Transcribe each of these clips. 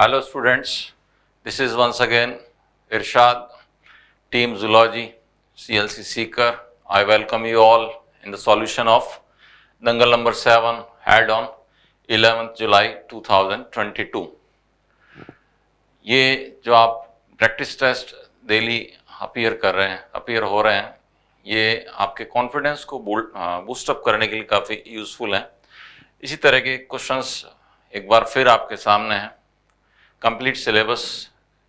Hello students, this is once again Irshad, Team Zoology, CLC Seeker. I welcome you all in the solution of Dangal number 7 had on 11th July 2022. ये जो आप practice test daily appear कर रहे हैं appear हो रहे हैं ये आपके कॉन्फिडेंस को बूस्टअप करने के लिए काफ़ी यूज़फुल हैं इसी तरह के क्वेश्चंस एक बार फिर आपके सामने हैं complete syllabus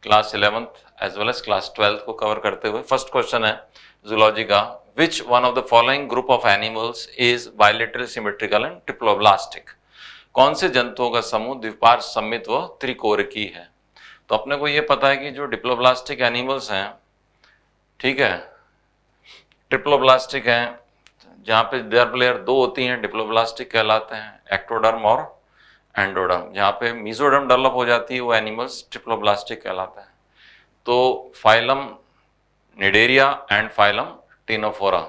class eleventh as well as class twelfth को कवर करते हुए फर्स्ट क्वेश्चन है जूलॉजी का which one of the following group of animals is bilateral symmetrical and triploblastic कौन से जंतुओं का समूह द्विपार सम्मित व त्रिकोर की है तो अपने को ये पता है कि जो डिप्लोब्लास्टिक एनिमल्स हैं ठीक है ट्रिप्लोब्लास्टिक हैं जहाँ पे देयर प्लेयर दो होती हैं डिप्लोब्लास्टिक कहलाते हैं एक्टोडर्म और एंडोडम यहाँ पे मीजोडम डेवलप हो जाती है वो एनिमल्स ट्रिप्लोब्लास्टिक कहलाता है तो phylum cnidaria and phylum ctenophora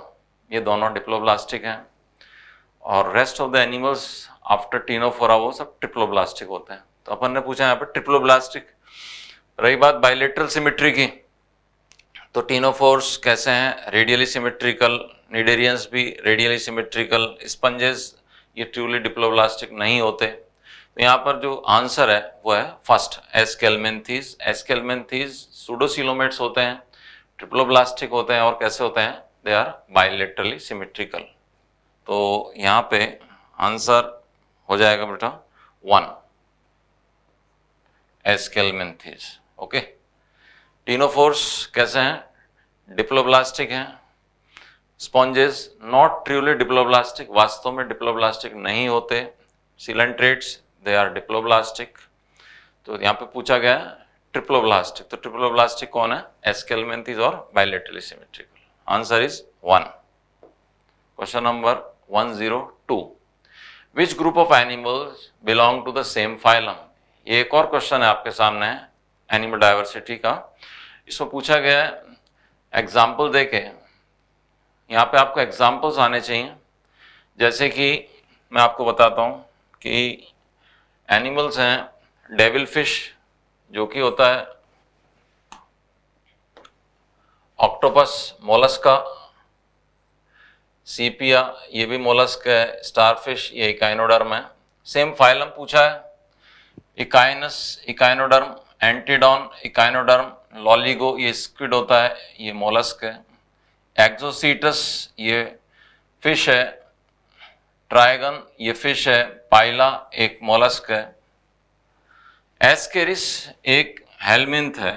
ये दोनों डिप्लोब्लास्टिक हैं और rest of the animals after ctenophora वो सब ट्रिप्लोब्लास्टिक होते हैं तो अपन ने पूछा यहाँ पर ट्रिप्लोब्लास्टिक रही बात बायोलेटरल सिमेट्री की तो टीनोफोर्स कैसे हैं रेडियली सिमेट्रिकल निडेरियंस भी रेडियली सिमेट्रिकल स्पंजेस ये ट्यूली डिप्लोब्लास्टिक नहीं होते तो यहाँ पर जो आंसर है वो है फर्स्ट एसकेलमेंथीज एसकेलमेंथीज सुडोसिलोमेट्स होते हैं ट्रिप्लोब्लास्टिक होते हैं और कैसे होते हैं दे आर बायोलेट्रली सिमेट्रिकल तो यहाँ पे आंसर हो जाएगा बेटा वन एसकेलमेंथीज ओके टीनोफोर्स कैसे हैं डिप्लोब्लास्टिक हैं स्पॉन्जेस नॉट ट्रूली डिप्लोब्लास्टिक वास्तव में डिप्लोब्लास्टिक नहीं होते सिलेंट्रेट्स दे आर डिप्लोब्लास्टिक तो यहाँ पे पूछा गया ट्रिप्लोब्लास्टिक तो ट्रिप्लोब्लास्टिक कौन है एस्केलमेंथीज और bilaterally symmetrical answer is one question number one zero two which group of animals belong to the same phylum ये एक और क्वेश्चन है आपके सामने एनिमल डाइवर्सिटी का इसमें पूछा गया है एग्जाम्पल दे के यहाँ पे आपको एग्जाम्पल्स आने चाहिए जैसे कि मैं आपको बताता हूँ कि एनिमल्स हैं डेविल फिश जो कि होता है ऑक्टोपस मोलस्का सीपिया ये भी मोलस्क है स्टारफिश ये इकाइनोडर्म है सेम फाइलम पूछा है echinus echinoderm antedon echinoderm loligo ये स्क्विड होता है ये मोलस्क है एक्जोसीटस ये फिश है ट्राइगन ये फिश है पाइला एक मोलस्क है एस्केरिस एक हेलमिंथ है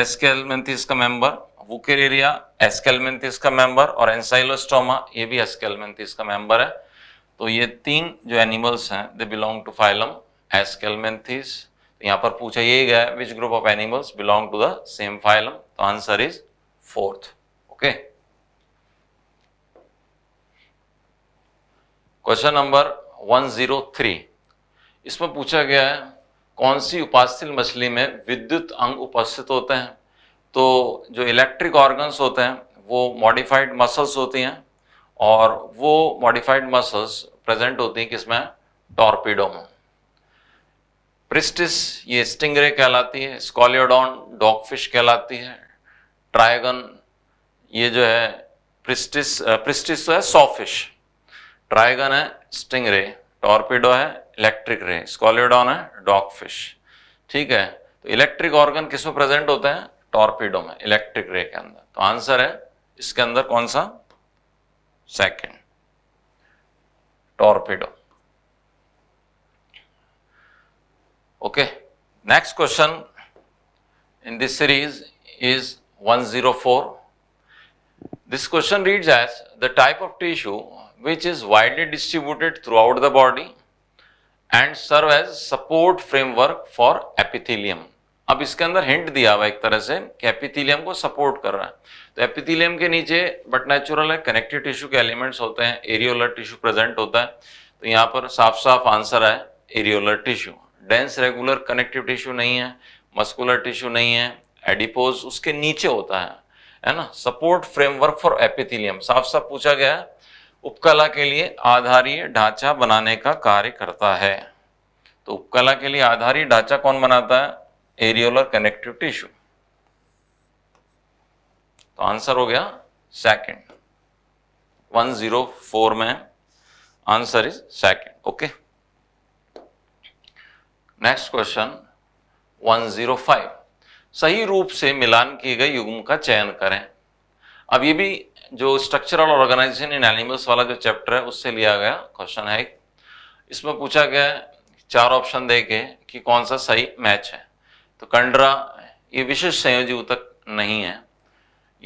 एस्केलमेंथिस का मेंबर वुकेरिया एस्केलमेंथिस का मेंबर और एंसाइलोस्टोमा ये भी एस्केलमेंथिस का मेंबर है तो ये तीन जो एनिमल्स हैं they belong to phylum aschelminthes यहाँ पर पूछा यही गया which group of animals belong to the same phylum तो answer is fourth okay question number 103 इसमें पूछा गया है कौन सी उपास्थिल मछली में विद्युत अंग उपस्थित होते हैं तो जो इलेक्ट्रिक ऑर्गन्स होते हैं वो मॉडिफाइड मसल्स होती हैं और वो मॉडिफाइड मसल्स प्रेजेंट होती हैं किसमें टॉर्पीडो में प्रिस्टिस ये स्टिंगरे कहलाती है स्कॉलियोडॉन डॉगफिश कहलाती है ट्रायगन ये जो है प्रिस्टिस प्रिस्टिस तो है सॉफिश ट्राइगन है स्टिंग रे टॉर्पिडो है इलेक्ट्रिक रे स्कॉलिडॉन है डॉग फिश ठीक है तो इलेक्ट्रिक ऑर्गन किस में प्रेजेंट होते हैं टॉर्पिडो में इलेक्ट्रिक रे के अंदर तो आंसर है इसके अंदर कौन सा second torpedo okay next question in this series is 104. This question reads as the type of tissue which is widely distributed throughout the body and serve as support framework for epithelium. अब इसके अंदर hint दिया हुआ एक तरह से कि epithelium को सपोर्ट कर रहा है तो एपिथीलियम के नीचे बट नेचुरल है कनेक्टिव टिश्यू के एलिमेंट्स होते हैं एरियोलर टिश्यू प्रेजेंट होता है तो यहाँ पर साफ साफ आंसर है areolar tissue dense regular connective tissue नहीं है मस्कुलर टिश्यू नहीं है एडिपोज उसके नीचे होता है है ना सपोर्ट फ्रेमवर्क फॉर एपिथीलियम साफ साफ पूछा गया है उपकला के लिए आधारीय ढांचा बनाने का कार्य करता है तो उपकला के लिए आधारीय ढांचा कौन बनाता है एरियोलर कनेक्टिव टिश्यू तो आंसर हो गया सेकंड 104 में answer is second okay next question 105 सही रूप से मिलान किए गए युग्म का चयन करें अब ये भी जो स्ट्रक्चरल ऑर्गेनाइजेशन इन एनिमल्स वाला जो चैप्टर है उससे लिया गया क्वेश्चन है इसमें पूछा गया चार ऑप्शन दे के कि कौन सा सही मैच है तो कंड्रा ये विशेष संयोजी उतक नहीं है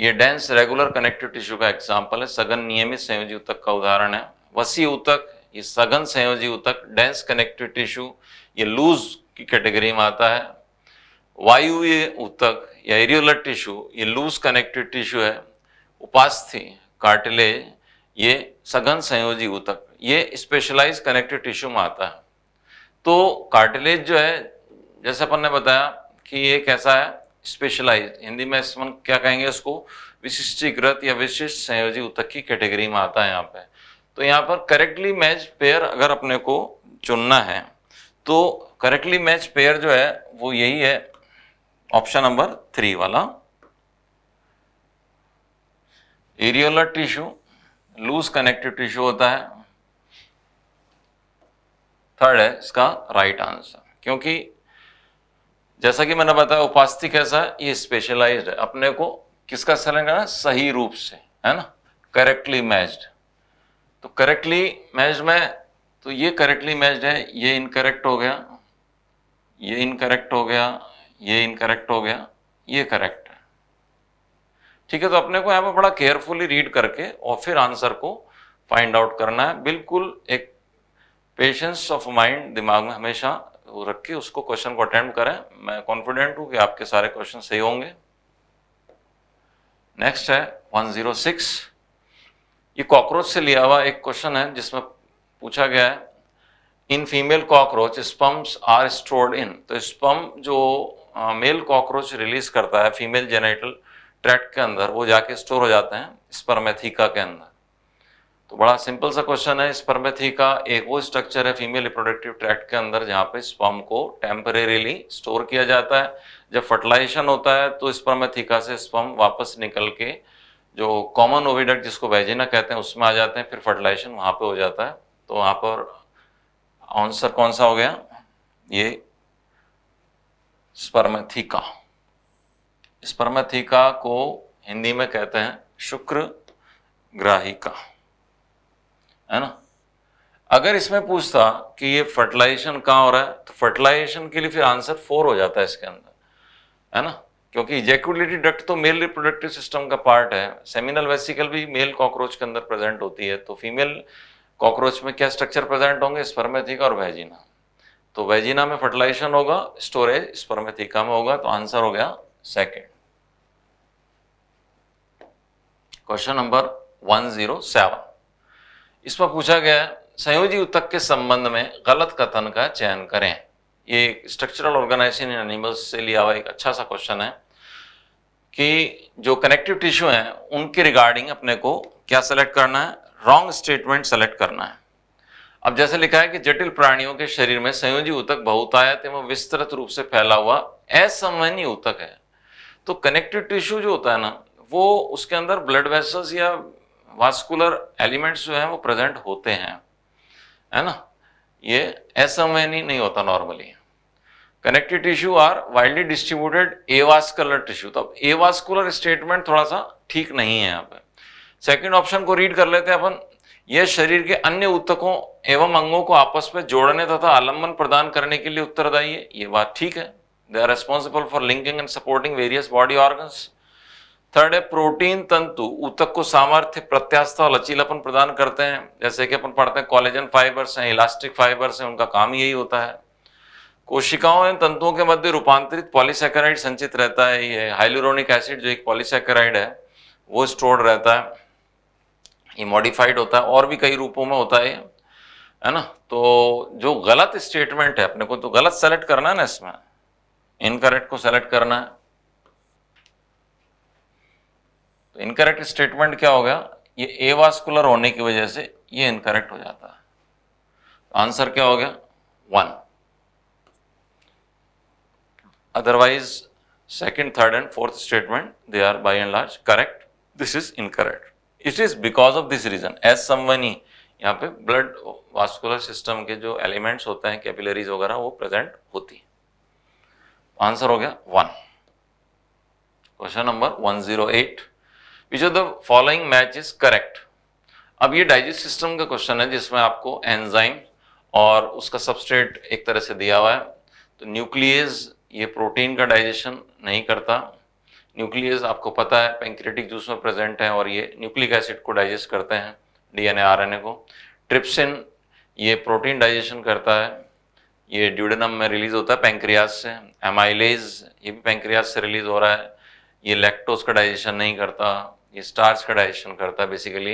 ये डेंस रेगुलर कनेक्टिव टिश्यू का एग्जाम्पल है सघन नियमित संयोजी उतक का उदाहरण है वसी उतक ये सघन संयोजी उतक डेंस कनेक्टिव टिश्यू ये लूज की कैटेगरी में आता है वायु ये उतक या एरियोलर टिश्यू ये लूज कनेक्टिव टिश्यू है उपास्थि कार्टिले ये सघन संयोजी ऊतक ये स्पेशलाइज कनेक्टिव टिश्यू में आता है तो कार्टिलेज जो है जैसे अपन ने बताया कि ये कैसा है स्पेशलाइज हिंदी में इसमें क्या कहेंगे उसको विशिष्टीकृत या विशिष्ट संयोजी ऊतक की कैटेगरी में आता है यहाँ पे तो यहाँ पर करेक्टली मैच पेयर अगर अपने को चुनना है तो करेक्टली मैच पेयर जो है वो यही है ऑप्शन नंबर थ्री वाला areolar tissue loose connective tissue होता है थर्ड है इसका राइट आंसर क्योंकि जैसा कि मैंने बताया उपास्थि कैसा है ये स्पेशलाइज्ड है अपने को किसका सेलन करना सही रूप से है ना करेक्टली मैच्ड तो करेक्टली मैच्ड में तो ये करेक्टली मैच्ड है ये इनकरेक्ट हो गया ये इनकरेक्ट हो गया ये इनकरेक्ट हो गया ये करेक्ट ठीक है तो अपने को यहाँ पर बड़ा केयरफुली रीड करके और फिर आंसर को फाइंड आउट करना है बिल्कुल एक पेशेंस ऑफ माइंड दिमाग में हमेशा वो रख के उसको क्वेश्चन को अटेम्प्ट करें मैं कॉन्फिडेंट हूँ कि आपके सारे क्वेश्चन सही होंगे नेक्स्ट है 106 ये कॉकरोच से लिया हुआ एक क्वेश्चन है जिसमें पूछा गया है in female cockroach sperms are stored in तो स्पम जो मेल कॉकरोच रिलीज करता है फीमेल जेनेटल ट्रैक्ट के अंदर वो जाके स्टोर हो जाते हैं स्पर्मेथिका के अंदर तो बड़ा सिंपल सा क्वेश्चन है स्पर्मेथिका एक वो स्ट्रक्चर है फीमेल रिप्रोडक्टिव ट्रैक के अंदर जहाँ पे स्पर्म को टेम्परेरीली स्टोर किया जाता है जब फर्टिलाइजेशन होता है तो स्पर्मेथिका से स्पर्म वापस निकल के जो कॉमन ओविडक्ट जिसको वेजिना कहते हैं उसमें आ जाते हैं फिर फर्टिलाइजेशन वहाँ पर हो जाता है तो वहाँ पर आंसर कौन सा हो गया ये स्पर्मेथिका स्पर्मथिका को हिंदी में कहते हैं शुक्र ग्राहिका है ना अगर इसमें पूछता कि ये फर्टिलाइजेशन कहाँ हो रहा है तो फर्टिलाइजेशन के लिए फिर आंसर फोर हो जाता है इसके अंदर है ना क्योंकि इजेकुलेटरी डक्ट तो मेल रिप्रोडक्टिव सिस्टम का पार्ट है सेमिनल वेसिकल भी मेल कॉकरोच के अंदर प्रेजेंट होती है तो फीमेल कॉकरोच में क्या स्ट्रक्चर प्रेजेंट होंगे स्पर्मेथिका और वेजिना तो वेजिना में फर्टिलाइजेशन होगा स्टोरेज स्पर्मेथिका में होगा तो आंसर हो गया सेकेंड क्वेश्चन नंबर 107 पर पूछा गया संयोजी उत्तक के संबंध में गलत कथन का चयन करें ये स्ट्रक्चरल ऑर्गेनाइजेशन इन एनिमल्स से लिया हुआ एक अच्छा सा क्वेश्चन है कि जो कनेक्टिव टिश्यू हैं उनके रिगार्डिंग अपने को क्या सेलेक्ट करना है रॉन्ग स्टेटमेंट सेलेक्ट करना है अब जैसे लिखा है कि जटिल प्राणियों के शरीर में संयोजी ऊतक बहुतायत एवं विस्तृत रूप से फैला हुआ असमन्य ऊतक है तो कनेक्टिव टिश्यू जो होता है ना वो उसके अंदर ब्लड वेसल्स या वास्कुलर एलिमेंट्स जो हैं वो प्रेजेंट होते हैं है ना ये ऐसा में नहीं, नहीं होता normally connective tissue are widely distributed avascular tissue तो एवास्कुलर स्टेटमेंट थोड़ा सा ठीक नहीं है यहाँ पे सेकेंड ऑप्शन को रीड कर लेते हैं अपन यह शरीर के अन्य उत्तकों एवं अंगों को आपस में जोड़ने तथा आलम्बन प्रदान करने के लिए उत्तरदायी है ये बात ठीक है they are responsible for linking and supporting various body organs third है प्रोटीन तंतु उतक को सामर्थ्य प्रत्यास्था और लचीलापन प्रदान करते हैं जैसे कि अपन पढ़ते हैं कॉलेजन फाइबर्स हैं इलास्टिक फाइबर्स हैं उनका काम यही होता है कोशिकाओं एवं तंतुओं के मध्य रूपांतरित पॉलीसेकेराइड संचित रहता है ये हाइलोरोनिक एसिड जो एक पॉलीसेकेराइड है वो स्टोर्ड रहता है ये मॉडिफाइड होता है और भी कई रूपों में होता है है ना तो जो गलत स्टेटमेंट है अपने को तो गलत सेलेक्ट करना है ना इसमें इनकरेक्ट को सेलेक्ट करना है तो इनकरेक्ट स्टेटमेंट क्या हो गया ये एवास्कुलर होने की वजह से ये इनकरेक्ट हो जाता है तो आंसर क्या हो गया one otherwise second third and fourth statement they are by and large correct this is incorrect it is because of this reason as समवनी यहाँ पे ब्लड वास्कुलर सिस्टम के जो एलिमेंट्स होते हैं कैपिलरीज वगैरह वो प्रेजेंट होती है आंसर हो गया one question number one zero eight which are the following match is correct अब ये डाइजेस्ट सिस्टम का क्वेश्चन है जिसमें आपको एंजाइम और उसका सबस्ट्रेट एक तरह से दिया हुआ है तो न्यूक्लियस ये प्रोटीन का डाइजेशन नहीं करता न्यूक्लियस आपको पता है पेंक्रेटिक जूस में प्रेजेंट है और ये न्यूक्लिक एसिड को डाइजेस्ट करते हैं डीएनए आरएनए को ट्रिप्सिन ये प्रोटीन डाइजेशन करता है ये ड्यूडेनम में रिलीज होता है पेंक्रियाज से एमाइलेज ये भी पेंक्रियाज से रिलीज हो रहा है ये लैक्टोज का डाइजेशन नहीं करता ये स्टार्च का डाइजेशन करता है बेसिकली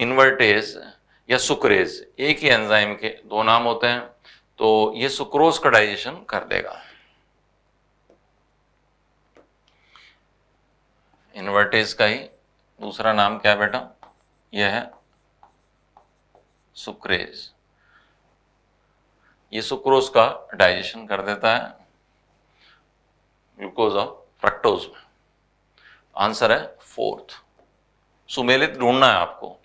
इन्वर्टेज या सुक्रेज एक ही एंजाइम के दो नाम होते हैं तो ये सुक्रोज का डाइजेशन कर देगा इन्वर्टेज का ही दूसरा नाम क्या बेटा यह है सुक्रेज ये सुक्रोज का डाइजेशन कर देता है ग्लूकोज और फ्रक्टोज में आंसर है फोर्थ सुमेलित ढूंढना है आपको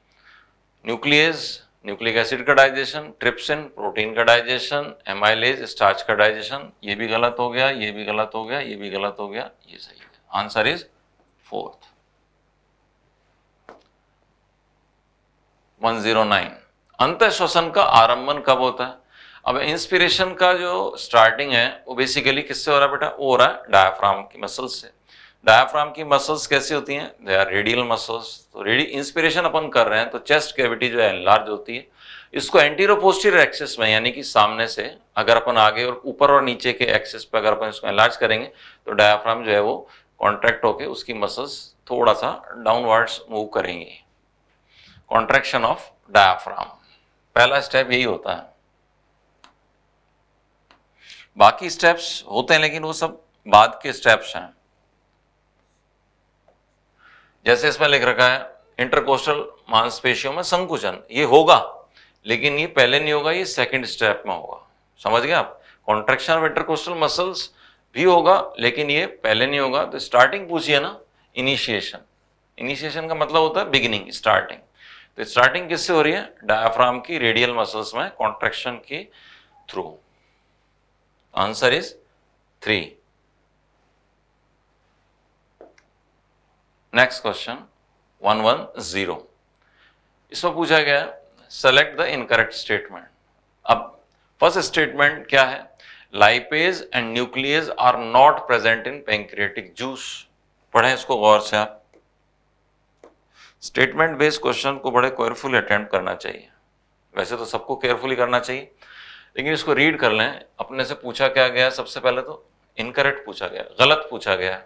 न्यूक्लियस न्यूक्लिक एसिड का डाइजेशन ट्रिप्सिन प्रोटीन का डाइजेशन एमाइलेज स्टार्च का डाइजेशन ये भी गलत हो गया ये भी गलत हो गया ये भी गलत हो गया ये सही है आंसर इज फोर्थ 109 अंत श्वसन का आरंभन कब होता है अब इंस्पिरेशन का जो स्टार्टिंग है वो बेसिकली किससे हो रहा है बेटा वो हो रहा है डायफ्राम की मसल से डायाफ्राम की मसल्स कैसी होती हैं दे आर रेडियल मसल्स तो रेडी इंस्पिरेशन अपन कर रहे हैं तो चेस्ट कैविटी जो है एनलार्ज होती है इसको एंटीरो पोस्टीरियर एक्सेस में यानी कि सामने से अगर अपन आगे और ऊपर और नीचे के एक्सेस पर अगर अपन इसको एनलार्ज करेंगे तो डायाफ्राम जो है वो कॉन्ट्रैक्ट होकर उसकी मसल्स थोड़ा सा डाउनवर्ड्स मूव करेंगे कॉन्ट्रैक्शन ऑफ डायाफ्राम पहला स्टेप यही होता है बाकी स्टेप्स होते हैं लेकिन वो सब बाद के स्टेप्स हैं जैसे इसमें लिख रखा है इंटरकोस्टल मांसपेशियों में संकुचन ये होगा लेकिन ये पहले नहीं होगा ये सेकंड स्टेप में होगा समझ गए आप कॉन्ट्रेक्शन ऑफ इंटरकोस्टल मसल्स भी होगा लेकिन ये पहले नहीं होगा तो स्टार्टिंग पूछिए ना इनिशिएशन इनिशिएशन का मतलब होता है बिगिनिंग स्टार्टिंग तो स्टार्टिंग किससे हो रही है डायाफ्राम की रेडियल मसल्स में कॉन्ट्रेक्शन के through answer is three next question one one zero इसमें पूछा गया सेलेक्ट द इनकरेक्ट स्टेटमेंट अब फर्स्ट स्टेटमेंट क्या है lipase and nuclease are not present in pancreatic juice पढ़े इसको गौर से आप स्टेटमेंट बेस्ड क्वेश्चन को बड़े केयरफुल अटेम्प्ट करना चाहिए वैसे तो सबको केयरफुली करना चाहिए लेकिन इसको रीड कर लें अपने से पूछा क्या गया सबसे पहले तो इनकरेक्ट पूछा गया गलत पूछा गया है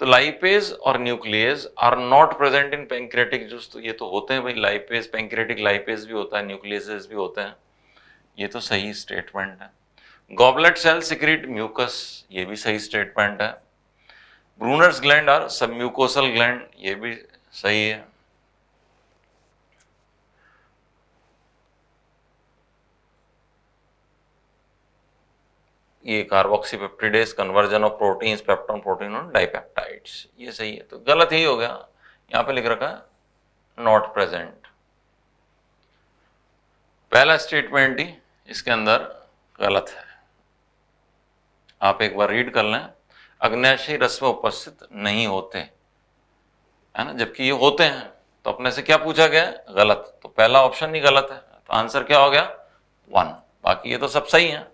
तो लाइपेज और nuclease are not present in pancreatic juice तो ये तो होते हैं भाई लाइपेज पेंक्रेटिक लाइपेज भी होता है न्यूक्लियस भी होते हैं ये तो सही स्टेटमेंट है गॉबलेट सेल सिक्रीट म्यूकस ये भी सही स्टेटमेंट है ब्रूनर्स ग्लैंड और सब म्यूकोसल ग्लैंड ये भी सही है ये carboxypeptidase conversion of protein peptone protein और डाइपेप्टाइड्स ये सही है तो गलत ही हो गया यहां पे लिख रखा है नॉट प्रेजेंट पहला स्टेटमेंट ही इसके अंदर गलत है आप एक बार रीड कर लें अग्नयाशयी रस में उपस्थित नहीं होते है ना जबकि ये होते हैं तो अपने से क्या पूछा गया गलत तो पहला ऑप्शन ही गलत है तो आंसर क्या हो गया वन बाकी ये तो सब सही है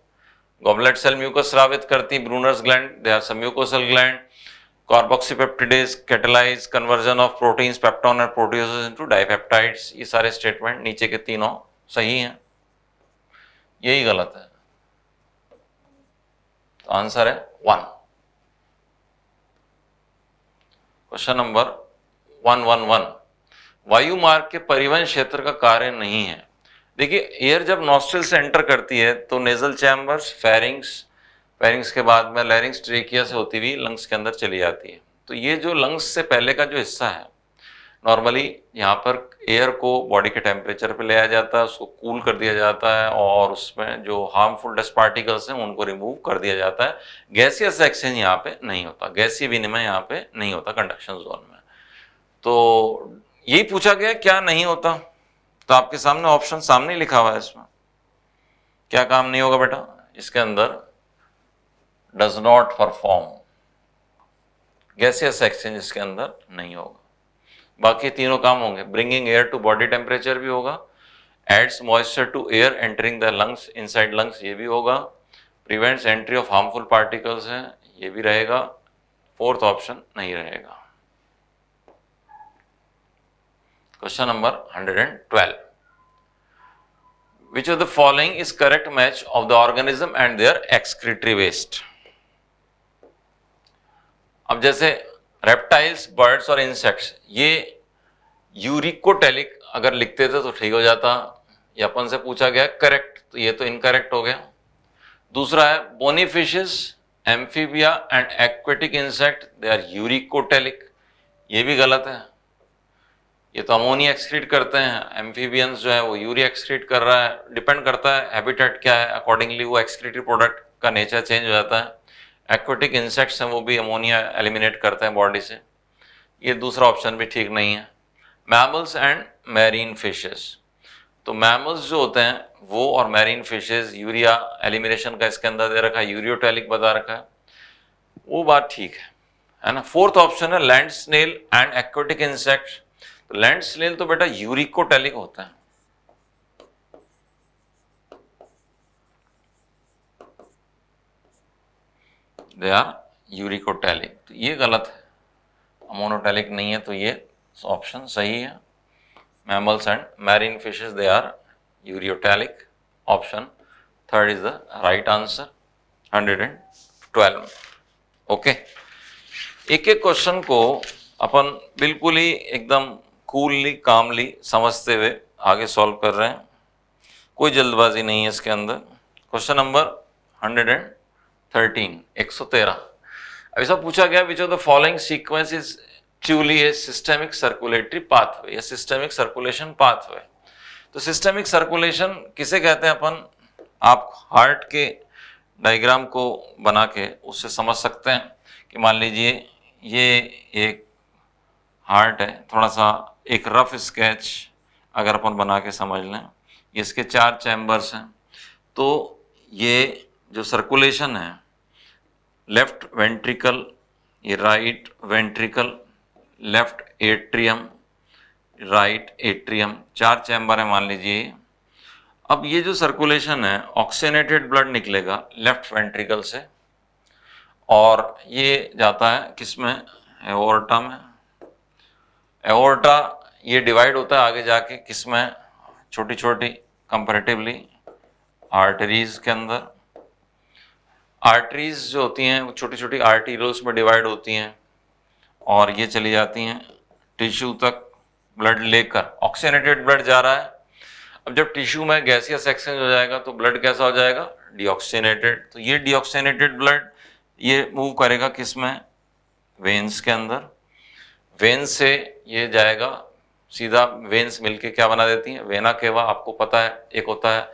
गोबलेट सेल mucus स्रावित करती Brunner's gland they are some mucosal gland carboxypeptidase catalyse conversion of proteins peptone and proteose into dipeptides ये सारे स्टेटमेंट नीचे के तीनों सही हैं यही गलत है तो आंसर है one question number one one one वायु मार्ग के परिवहन क्षेत्र का कार्य नहीं है देखिए एयर जब नॉस्ट्रल से एंटर करती है तो नेजल चैम्बर्स फेरिंग्स फेरिंग्स के बाद में लैरिंग्स ट्रेकिया से होती हुई लंग्स के अंदर चली जाती है तो ये जो लंग्स से पहले का जो हिस्सा है नॉर्मली यहाँ पर एयर को बॉडी के टेम्परेचर पे ले आया जाता है उसको कूल कर दिया जाता है और उसमें जो हार्मफुल डस्ट पार्टिकल्स हैं उनको रिमूव कर दिया जाता है से एक्सचेंज यहाँ पे नहीं होता गैसीय विनिमय यहाँ पे नहीं होता कंडक्शन जोन में तो यही पूछा गया क्या नहीं होता तो आपके सामने ऑप्शन सामने ही लिखा हुआ है इसमें क्या काम नहीं होगा बेटा इसके अंदर does not perform gaseous exchange इसके अंदर नहीं होगा बाकी तीनों काम होंगे bringing air to body temperature भी होगा adds moisture to air entering the lungs inside lungs ये भी होगा prevents entry of harmful particles हैं ये भी रहेगा फोर्थ ऑप्शन नहीं रहेगा question number 112. Which of the following is correct match of the organism and their excretory waste अब जैसे रेप्टाइल्स बर्ड्स और इंसेक्ट्स ये यूरिकोटेलिक अगर लिखते थे तो ठीक हो जाता या अपन से पूछा गया करेक्ट तो ये तो इनकरेक्ट हो गया दूसरा है bony fishes amphibia and aquatic insect they are uricotelic ये भी गलत है ये तो अमोनिया एक्सक्रीट करते हैं एम्फीबियंस जो है वो यूरिया एक्सक्रीट कर रहा है डिपेंड करता है हैबिटेट क्या है अकॉर्डिंगली वो एक्सक्रीटिव प्रोडक्ट का नेचर चेंज हो जाता है एक्वेटिक इंसेक्ट्स हैं वो भी अमोनिया एलिमिनेट करते हैं बॉडी से ये दूसरा ऑप्शन भी ठीक नहीं है मैमल्स एंड मैरीन फिशेस तो मैमल्स जो होते हैं वो और मैरीन फिशेस यूरिया एलिमिनेशन का इसके अंदर दे रखा है यूरियोटैलिक बता रखा है वो बात ठीक है है ना फोर्थ ऑप्शन है land snail and aquatic insects तो लैंड स्लेल तो बेटा यूरिकोटैलिक होता है दे आर तो ये गलत है अमोनोटेलिक नहीं है तो ये ऑप्शन सही है mammals and marine fishes they are ureotelic option third is the right answer hundred and twelve okay एक एक क्वेश्चन को अपन बिल्कुल ही एकदम कूलली कामली समझते हुए आगे सॉल्व कर रहे हैं कोई जल्दबाजी नहीं है इसके अंदर question number hundred and thirteen एक सौ तेरह पूछा गया which of the following sequence is truly a systemic circulatory pathway या सिस्टमिक सर्कुलेशन पाथवे तो सिस्टमिक सर्कुलेशन किसे कहते हैं अपन आप हार्ट के डायग्राम को बना के उससे समझ सकते हैं कि मान लीजिए ये एक हार्ट है थोड़ा सा एक रफ स्केच अगर अपन बना के समझ लें इसके चार चैम्बर्स हैं तो ये जो सर्कुलेशन है लेफ्ट वेंट्रिकल ये right ventricle left atrium right atrium चार चैम्बर है मान लीजिए अब ये जो सर्कुलेशन है ऑक्सीनेटेड ब्लड निकलेगा लेफ्ट वेंट्रिकल से और ये जाता है किस में में एओर्टा ये डिवाइड होता है आगे जाके किस में छोटी छोटी कंपेरेटिवली आर्टरीज के अंदर आर्टरीज जो होती हैं वो छोटी छोटी आर्टीरोल्स में डिवाइड होती हैं और ये चली जाती हैं टिश्यू तक ब्लड लेकर ऑक्सीनेटेड ब्लड जा रहा है अब जब टिश्यू में गैसियस एक्सचेंज हो जाएगा तो ब्लड कैसा हो जाएगा डिऑक्सीनेटेड तो ये डिऑक्सीनेटेड ब्लड ये मूव करेगा किस में वेन्स के अंदर वेन्स से ये जाएगा सीधा वेन्स मिलके क्या बना देती है वेना केवा आपको पता है एक होता है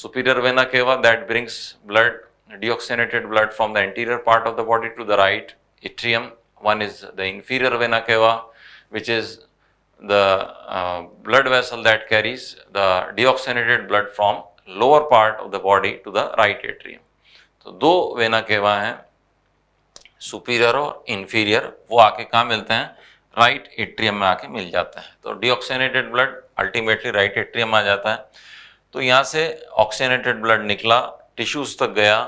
superior vena cava that brings blood deoxygenated blood from the anterior part of the body to the right atrium one is the inferior vena cava which is the blood vessel that carries the deoxygenated blood from lower part of the body to the right atrium तो दो vena cava हैं superior और inferior वो आके कहा मिलते हैं right atrium में आके मिल जाता है तो deoxygenated blood ultimately right atrium आ जाता है तो यहाँ से ऑक्सीनेटेड ब्लड निकला टिश्यूज तक गया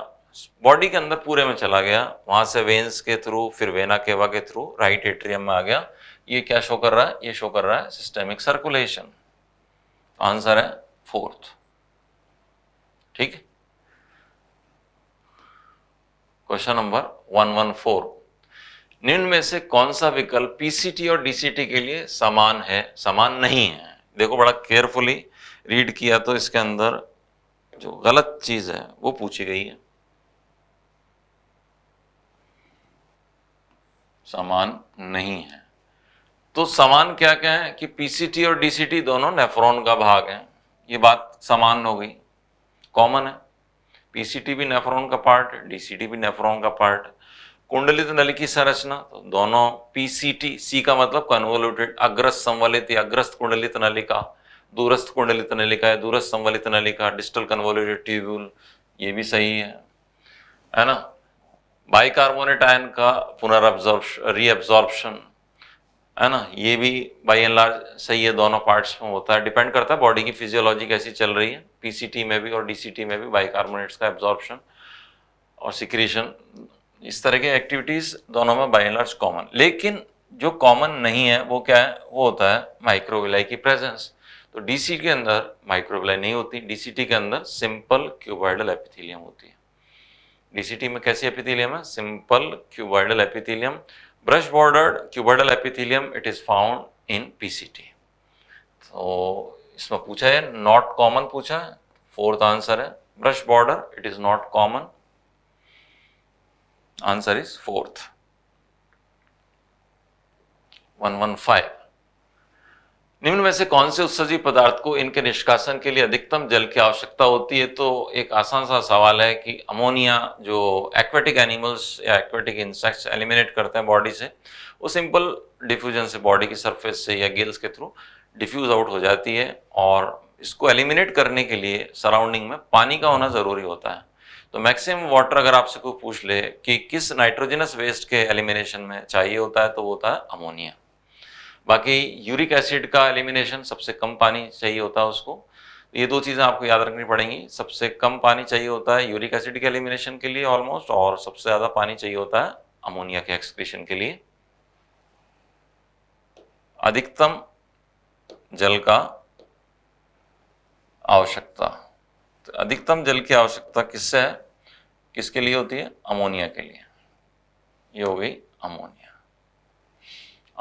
बॉडी के अंदर पूरे में चला गया वहाँ से वेन्स के थ्रू फिर वेना केवा के थ्रू राइट एट्रियम में आ गया ये क्या शो कर रहा है ये शो कर रहा है सिस्टेमिक सर्कुलेशन आंसर है फोर्थ ठीक question number one one four निम्न में से कौन सा विकल्प पीसीटी और डीसीटी के लिए समान है समान नहीं है देखो बड़ा केयरफुली रीड किया तो इसके अंदर जो गलत चीज है वो पूछी गई है समान नहीं है तो समान क्या क्या है कि पीसीटी और डीसीटी दोनों नेफ्रॉन का भाग है ये बात समान हो गई कॉमन है पीसीटी भी नेफ्रॉन का पार्ट है डीसीटी भी नेफ्रॉन का पार्ट है कुंडलित नल की संरचना तो दोनों पीसीटी सी का मतलब कन्वोल्यूटेड अग्रस्त संवलित या अग्रस्त कुंडलित नलिका दूरस्थ कुंडलित नलिका का है दूरस्थ संवलित नलिका डिजिटल डिस्टल कन्वोल्यूटेड ट्यूब्यूल ये भी सही है है ना बाइकार्बोनेट आयन का पुनर्ब्जॉर्ब रीअब्जॉर्बशन है ना ये भी बाई एंड लार्ज सही है दोनों पार्ट्स में होता है डिपेंड करता है बॉडी की फिजियोलॉजी कैसी चल रही है पीसीटी में भी और डीसीटी में भी बाइकार्बोनेट्स का एब्जॉर्बशन और सिक्रीशन इस तरह के एक्टिविटीज़ दोनों में बाई लार्ज कॉमन लेकिन जो कॉमन नहीं है वो क्या है वो होता है माइक्रोविलाई की प्रेजेंस तो डीसी के अंदर माइक्रोविलाई नहीं होती डीसीटी के अंदर सिंपल क्यूबाइडल एपिथीलियम होती है डीसीटी में कैसी एपिथीलियम है simple cuboidal epithelium brush bordered cuboidal epithelium it is found in PCT तो इसमें पूछा है नॉट कॉमन पूछा है फोर्थ आंसर है brush border it is not common Answer is fourth. 115 निम्न में से कौन से उत्सर्जी पदार्थ को इनके निष्कासन के लिए अधिकतम जल की आवश्यकता होती है तो एक आसान सा सवाल है कि अमोनिया जो एक्वेटिक एनिमल्स या एक्वेटिक इंसेक्ट्स एलिमिनेट करते हैं बॉडी से वो सिंपल डिफ्यूजन से बॉडी की सरफेस से या गिल्स के थ्रू डिफ्यूज आउट हो जाती है और इसको एलिमिनेट करने के लिए सराउंडिंग में पानी का होना ज़रूरी होता है तो मैक्सिमम वाटर अगर आपसे कोई पूछ ले कि किस नाइट्रोजनस वेस्ट के एलिमिनेशन में चाहिए होता है तो वो होता है अमोनिया बाकी यूरिक एसिड का एलिमिनेशन सबसे कम पानी चाहिए होता है उसको ये दो चीज़ें आपको याद रखनी पड़ेंगी सबसे कम पानी चाहिए होता है यूरिक एसिड के एलिमिनेशन के लिए ऑलमोस्ट और सबसे ज़्यादा पानी चाहिए होता है अमोनिया के एक्सक्रीशन के लिए अधिकतम जल का आवश्यकता तो अधिकतम जल की आवश्यकता किससे है किसके लिए होती है अमोनिया के लिए ये हो गई अमोनिया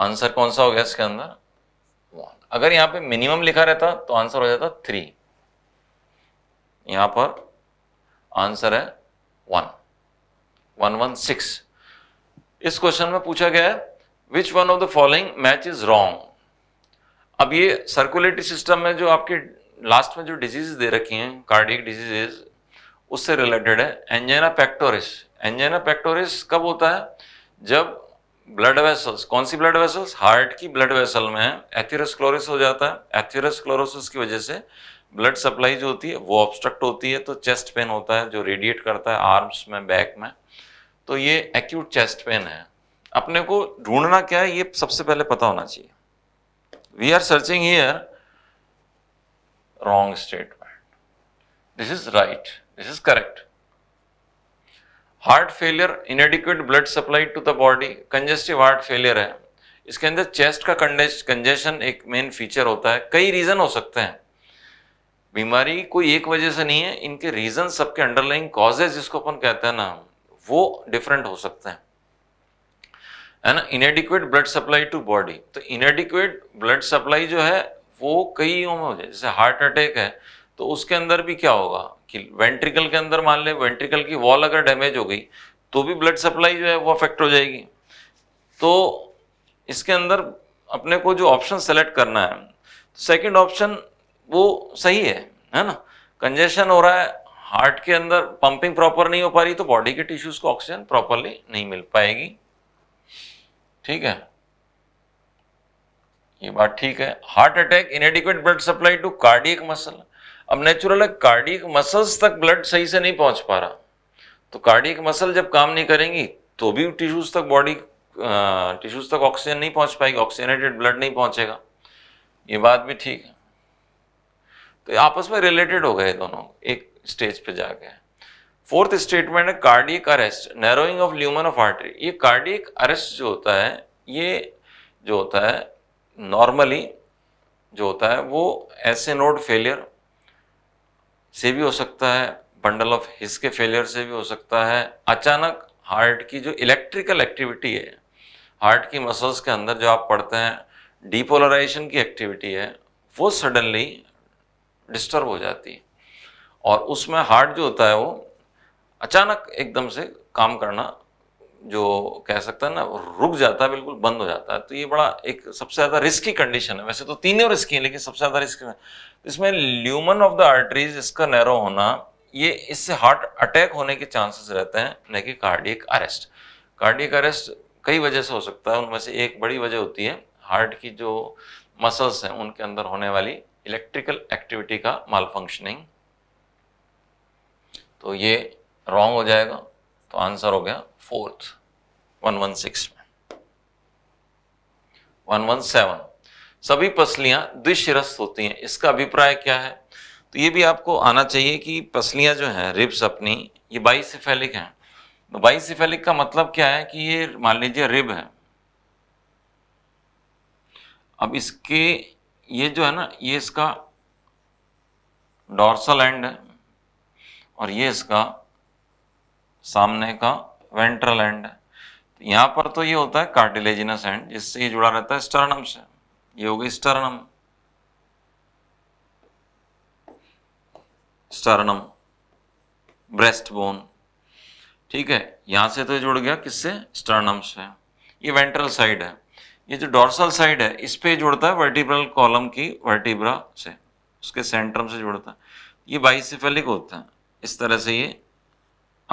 आंसर कौन सा हो गया इसके अंदर वन अगर यहां पे मिनिमम लिखा रहता तो आंसर हो जाता थ्री यहां पर आंसर है वन वन वन सिक्स इस क्वेश्चन में पूछा गया है which one of the following match is wrong अब ये सर्कुलेटरी सिस्टम में जो आपके लास्ट में जो डिजीज दे रखी हैं कार्डियक डिजीजेज उससे रिलेटेड है एंजेना पैक्टोरिस एंजेना पैक्टोरिस कब होता है जब ब्लड वेसल्स कौन सी ब्लड वेसल्स हार्ट की ब्लड वेसल में एथेरोस्क्लोरिस हो जाता है एथेरोस्क्लोरोसिस की वजह से ब्लड सप्लाई जो होती है वो ऑब्स्ट्रक्ट होती है तो चेस्ट पेन होता है जो रेडिएट करता है आर्म्स में बैक में तो ये एक्यूट चेस्ट पेन है अपने को ढूंढना क्या है ये सबसे पहले पता होना चाहिए we are searching here wrong statement. This is right. This is correct. Heart failure, inadequate blood supply to the body, congestive heart failure है इसके अंदर चेस्ट का कंजेशन एक मेन फीचर होता है कई रीज़न हो सकते हैं बीमारी कोई एक वजह से नहीं है इनके रीज़न सबके अंडरलाइंग कॉजेज जिसको अपन कहते हैं ना वो डिफरेंट हो सकते हैं है ना inadequate blood supply to body तो इनएडिक्वेट ब्लड सप्लाई जो है वो कई में हो जाए जैसे हार्ट अटैक है तो उसके अंदर भी क्या होगा कि वेंट्रिकल के अंदर मान लें वेंट्रिकल की वॉल अगर डैमेज हो गई तो भी ब्लड सप्लाई जो है वो अफेक्ट हो जाएगी तो इसके अंदर अपने को जो ऑप्शन सेलेक्ट करना है तो सेकेंड ऑप्शन वो सही है है ना कंजेशन हो रहा है हार्ट के अंदर पंपिंग प्रॉपर नहीं हो पा रही तो बॉडी के टिश्यूज को ऑक्सीजन प्रॉपरली नहीं मिल पाएगी ठीक है ये बात ठीक है heart attack inadequate blood supply to cardiac muscle अब नेचुरल है कार्डियक मसल्स तक ब्लड सही से नहीं पहुंच पा रहा तो कार्डियक मसल जब काम नहीं करेंगी तो भी टिश्यूज तक बॉडी टिश्यूज तक ऑक्सीजन नहीं पहुंच पाएगी ऑक्सीजनेटेड ब्लड नहीं पहुंचेगा ये बात भी ठीक है तो आपस में रिलेटेड हो गए दोनों एक स्टेज पे जा गए फोर्थ स्टेटमेंट है cardiac arrest narrowing of lumen of artery ये कार्डियक अरेस्ट जो होता है ये जो होता है नॉर्मली जो होता है वो ऐसे नोड फेलियर से भी हो सकता है बंडल ऑफ हिस के फेलियर से भी हो सकता है अचानक हार्ट की जो इलेक्ट्रिकल एक्टिविटी है हार्ट की मसल्स के अंदर जो आप पढ़ते हैं डीपोलराइजेशन की एक्टिविटी है वो सडनली डिस्टर्ब हो जाती है और उसमें हार्ट जो होता है वो अचानक एकदम से काम करना जो कह सकता है ना रुक जाता है बिल्कुल बंद हो जाता है तो ये बड़ा एक सबसे ज़्यादा रिस्की कंडीशन है वैसे तो तीनों रिस्की हैं लेकिन सबसे ज़्यादा रिस्की है इसमें ल्यूमन ऑफ द आर्टरीज इसका नैरो होना ये इससे हार्ट अटैक होने के चांसेस रहते हैं न कि कार्डियक अरेस्ट कार्डियक अरेस्ट कई वजह से हो सकता है उनमें से एक बड़ी वजह होती है हार्ट की जो मसल्स हैं उनके अंदर होने वाली इलेक्ट्रिकल एक्टिविटी का माल फंक्शनिंग तो ये रॉन्ग हो जाएगा तो आंसर हो गया फोर्थ 116 में 117 सभी पसलियां द्विशिरस्त होती हैं इसका अभिप्राय क्या है तो ये भी आपको आना चाहिए कि पसलियां जो हैं रिब्स अपनी ये बाइसिफेलिक हैं तो बाइसिफेलिक का मतलब क्या है कि ये मान लीजिए रिब है अब इसके ये जो है ना ये इसका डॉर्सल एंड है और ये इसका सामने का वेंट्रल एंड यहां यहाँ पर तो ये होता है कार्टिलेजिनस एंड जिससे ये जुड़ा रहता है स्टर्नम से ये हो गई स्टर्नम स्टर्नम ब्रेस्ट बोन ठीक है यहां से तो ये जुड़ गया किससे स्टर्नम से ये वेंट्रल साइड है ये जो डोर्सल साइड है इस पर जुड़ता है वर्टिब्रल कॉलम की वर्टिब्रा से उसके सेंट्रम से जुड़ता है ये बाइसिफेलिक होता है इस तरह से ये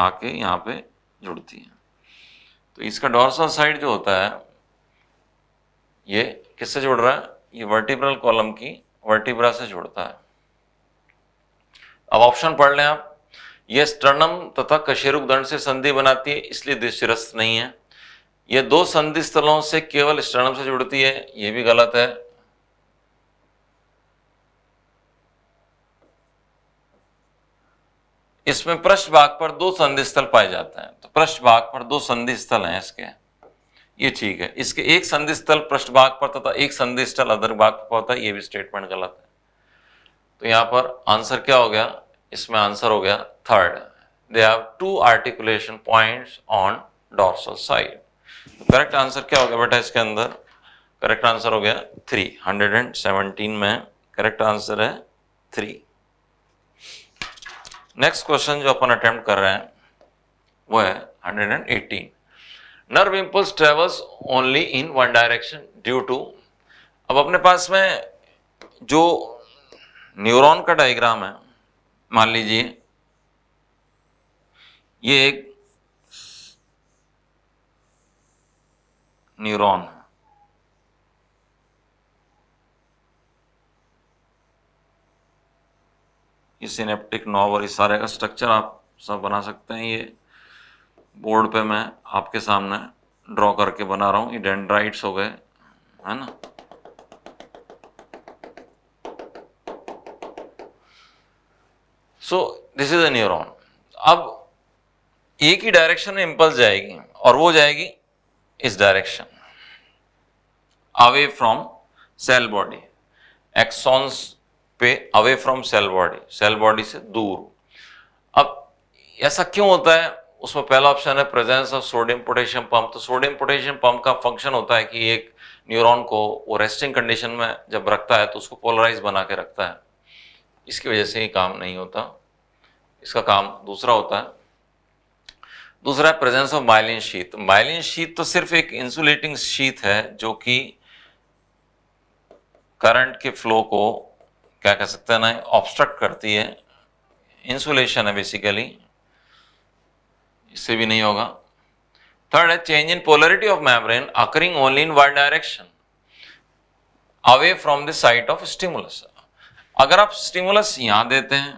आके यहाँ पे जुड़ती हैं तो इसका डॉर्सल साइड जो होता है ये किससे जुड़ रहा है ये वर्टिब्रल कॉलम की वर्टिब्रा से जुड़ता है अब ऑप्शन पढ़ लें आप ये स्टर्नम तथा कशेरुक दंड से संधि बनाती है इसलिए द्विशिरस्त नहीं है ये दो संधि स्थलों से केवल स्टर्नम से जुड़ती है ये भी गलत है इसमें पृष्ठ भाग पर दो संधि स्थल पाए जाते हैं तो पृष्ठ भाग पर दो संधि स्थल हैं इसके ये ठीक है इसके एक संधि स्थल पृष्ठ भाग पर तथा एक संधि स्थल अदर भाग पर होता है ये भी स्टेटमेंट गलत है तो यहां पर आंसर क्या हो गया इसमें आंसर हो गया third they have two articulation points on dorsal side correct answer क्या हो गया बेटा इसके अंदर करेक्ट आंसर हो गया थ्री हंड्रेड एंड सेवनटीन में करेक्ट आंसर है थ्री नेक्स्ट क्वेश्चन जो अपन अटेम्प्ट कर रहे हैं वो है 118 nerve impulse travels only in one direction due to अब अपने पास में जो न्यूरॉन का डायग्राम है मान लीजिए ये एक न्यूरॉन है ये सिनेप्टिक नॉब और ये सारे का स्ट्रक्चर आप सब बना सकते हैं ये बोर्ड पे मैं आपके सामने ड्रॉ करके बना रहा हूँ ये डेंड्राइट्स हो गए है ना so this is a neuron अब एक ही डायरेक्शन में इंपल्स जाएगी और वो जाएगी इस direction away from cell body axons पे away from cell body cell body से दूर अब ऐसा क्यों होता है उसमें पहला ऑप्शन है presence of sodium potassium pump तो सोडियम पोटेशियम पंप का फंक्शन होता है कि एक न्यूरॉन को वो रेस्टिंग कंडीशन में जब रखता है तो उसको पोलराइज बना के रखता है इसकी वजह से ही काम नहीं होता इसका काम दूसरा होता है दूसरा है presence of myelin sheath myelin sheath तो सिर्फ एक इंसुलेटिंग शीत है जो कि करंट के फ्लो को क्या कह सकते हैं ना ऑब्स्ट्रक्ट करती है इंसुलेशन है बेसिकली इससे भी नहीं होगा थर्ड है change in polarity of membrane occurring only in one direction away from the site of stimulus अगर आप स्टिमुलस यहाँ देते हैं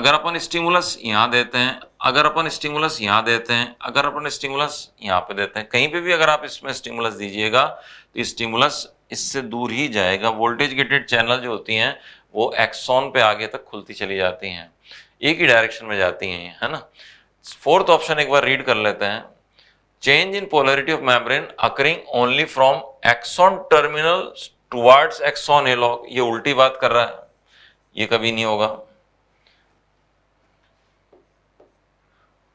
अगर अपन स्टिमुलस यहाँ देते हैं अगर अपन स्टिमुलस यहाँ देते हैं अगर अपन स्टिमुलस यहाँ पे देते हैं कहीं पे भी अगर आप इसमें स्टिमुलस दीजिएगा तो स्टिमुलस इससे दूर ही जाएगा वोल्टेज गेटेड चैनल जो होती हैं वो एक्सॉन पे आगे तक खुलती चली जाती हैं एक ही डायरेक्शन में जाती हैं है ना फोर्थ ऑप्शन एक बार रीड कर लेते हैं change in polarity of membrane occurring only from axon terminal towards axon along ये उल्टी बात कर रहा है ये कभी नहीं होगा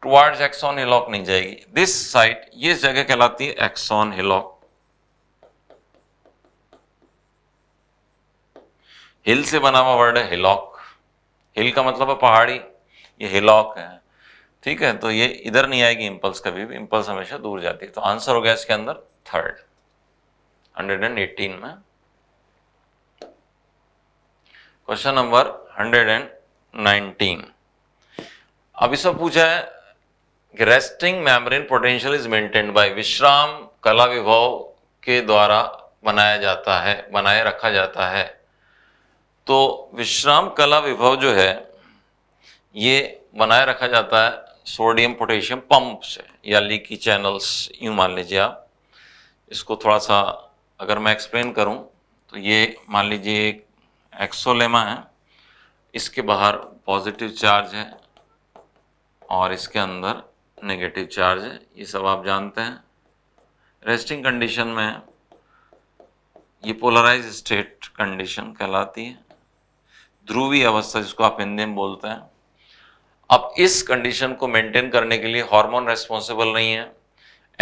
टुवार्ड्स एक्सॉन एलॉक नहीं जाएगी दिस साइट ये जगह कहलाती है एक्सॉन हिलॉक हिल से बना हुआ वर्ड है हिलॉक हिल का मतलब है पहाड़ी ये हिलॉक है ठीक है तो ये इधर नहीं आएगी इम्पल्स कभी भी इंपल्स हमेशा दूर जाती है तो आंसर हो गया इसके अंदर थर्ड 118 में क्वेश्चन नंबर 119 अब इसमें पूछा है कि resting membrane potential is maintained by विश्राम कला विभव के द्वारा बनाया जाता है बनाए रखा जाता है तो विश्राम कला विभव जो है ये बनाए रखा जाता है सोडियम पोटेशियम पंप से या लीकी चैनल्स यूँ मान लीजिए आप इसको थोड़ा सा अगर मैं एक्सप्लेन करूं तो ये मान लीजिए एक एक्सोलेमा है इसके बाहर पॉजिटिव चार्ज है और इसके अंदर नेगेटिव चार्ज है ये सब आप जानते हैं रेस्टिंग कंडीशन में ये पोलराइज स्टेट कंडीशन कहलाती है ध्रुवी अवस्था जिसको आप हिंदी में बोलते हैं अब इस कंडीशन को मेंटेन करने के लिए हार्मोन रेस्पॉन्सिबल नहीं है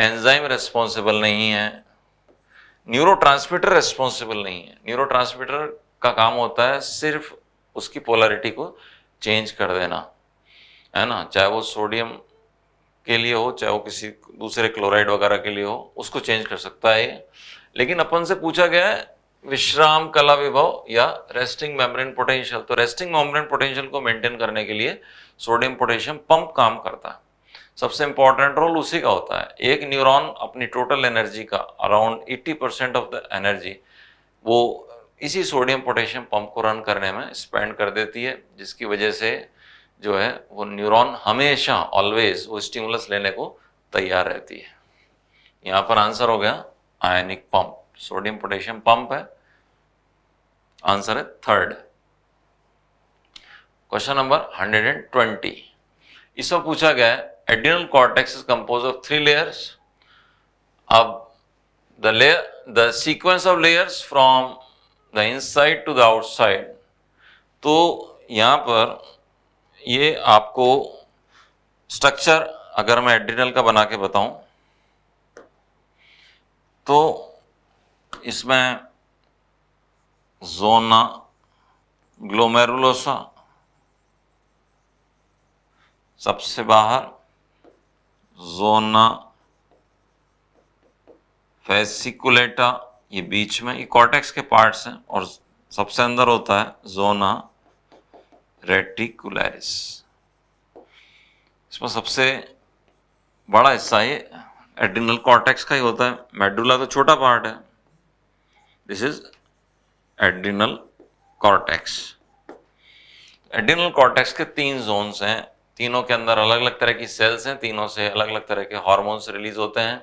एंजाइम रेस्पॉन्सिबल नहीं है न्यूरो रेस्पॉन्सिबल नहीं है न्यूरो का काम होता है सिर्फ उसकी पोलैरिटी को चेंज कर देना है ना चाहे वो सोडियम के लिए हो चाहे वो किसी दूसरे क्लोराइड वगैरह के लिए हो उसको चेंज कर सकता है लेकिन अपन से पूछा गया है विश्राम कला विभव या रेस्टिंग मेम्ब्रेन पोटेंशियल तो रेस्टिंग मेम्ब्रेन पोटेंशियल को मेंटेन करने के लिए सोडियम पोटेशियम पंप काम करता है सबसे इंपॉर्टेंट रोल उसी का होता है एक न्यूरॉन अपनी टोटल एनर्जी का around 80 percent of the energy वो इसी सोडियम पोटेशियम पंप को रन करने में स्पेंड कर देती है जिसकी वजह से जो है वो न्यूरॉन हमेशा ऑलवेज वो स्टिमुलस लेने को तैयार रहती है यहाँ पर आंसर हो गया ionic pump sodium potassium pump है आंसर है थर्ड क्वेश्चन नंबर 120 इसमें पूछा गया है adrenal cortex is compose of three layers अब the layer the sequence of layers from the inside to the outside तो यहां पर ये आपको स्ट्रक्चर अगर मैं एडिनल का बना के बताऊं तो इसमें zona glomerulosa सबसे बाहर जोना फेसिकुलेटा ये बीच में ये कॉर्टेक्स के पार्ट्स हैं और सबसे अंदर होता है जोना रेटिकुलरिस इसमें सबसे बड़ा हिस्सा ये एडिनल कॉर्टेक्स का ही होता है मेडुला तो छोटा पार्ट है this is adrenal cortex adrenal cortex के तीन जोन्स हैं तीनों के अंदर अलग अलग तरह की सेल्स हैं तीनों से अलग अलग तरह के हॉर्मोन्स रिलीज होते हैं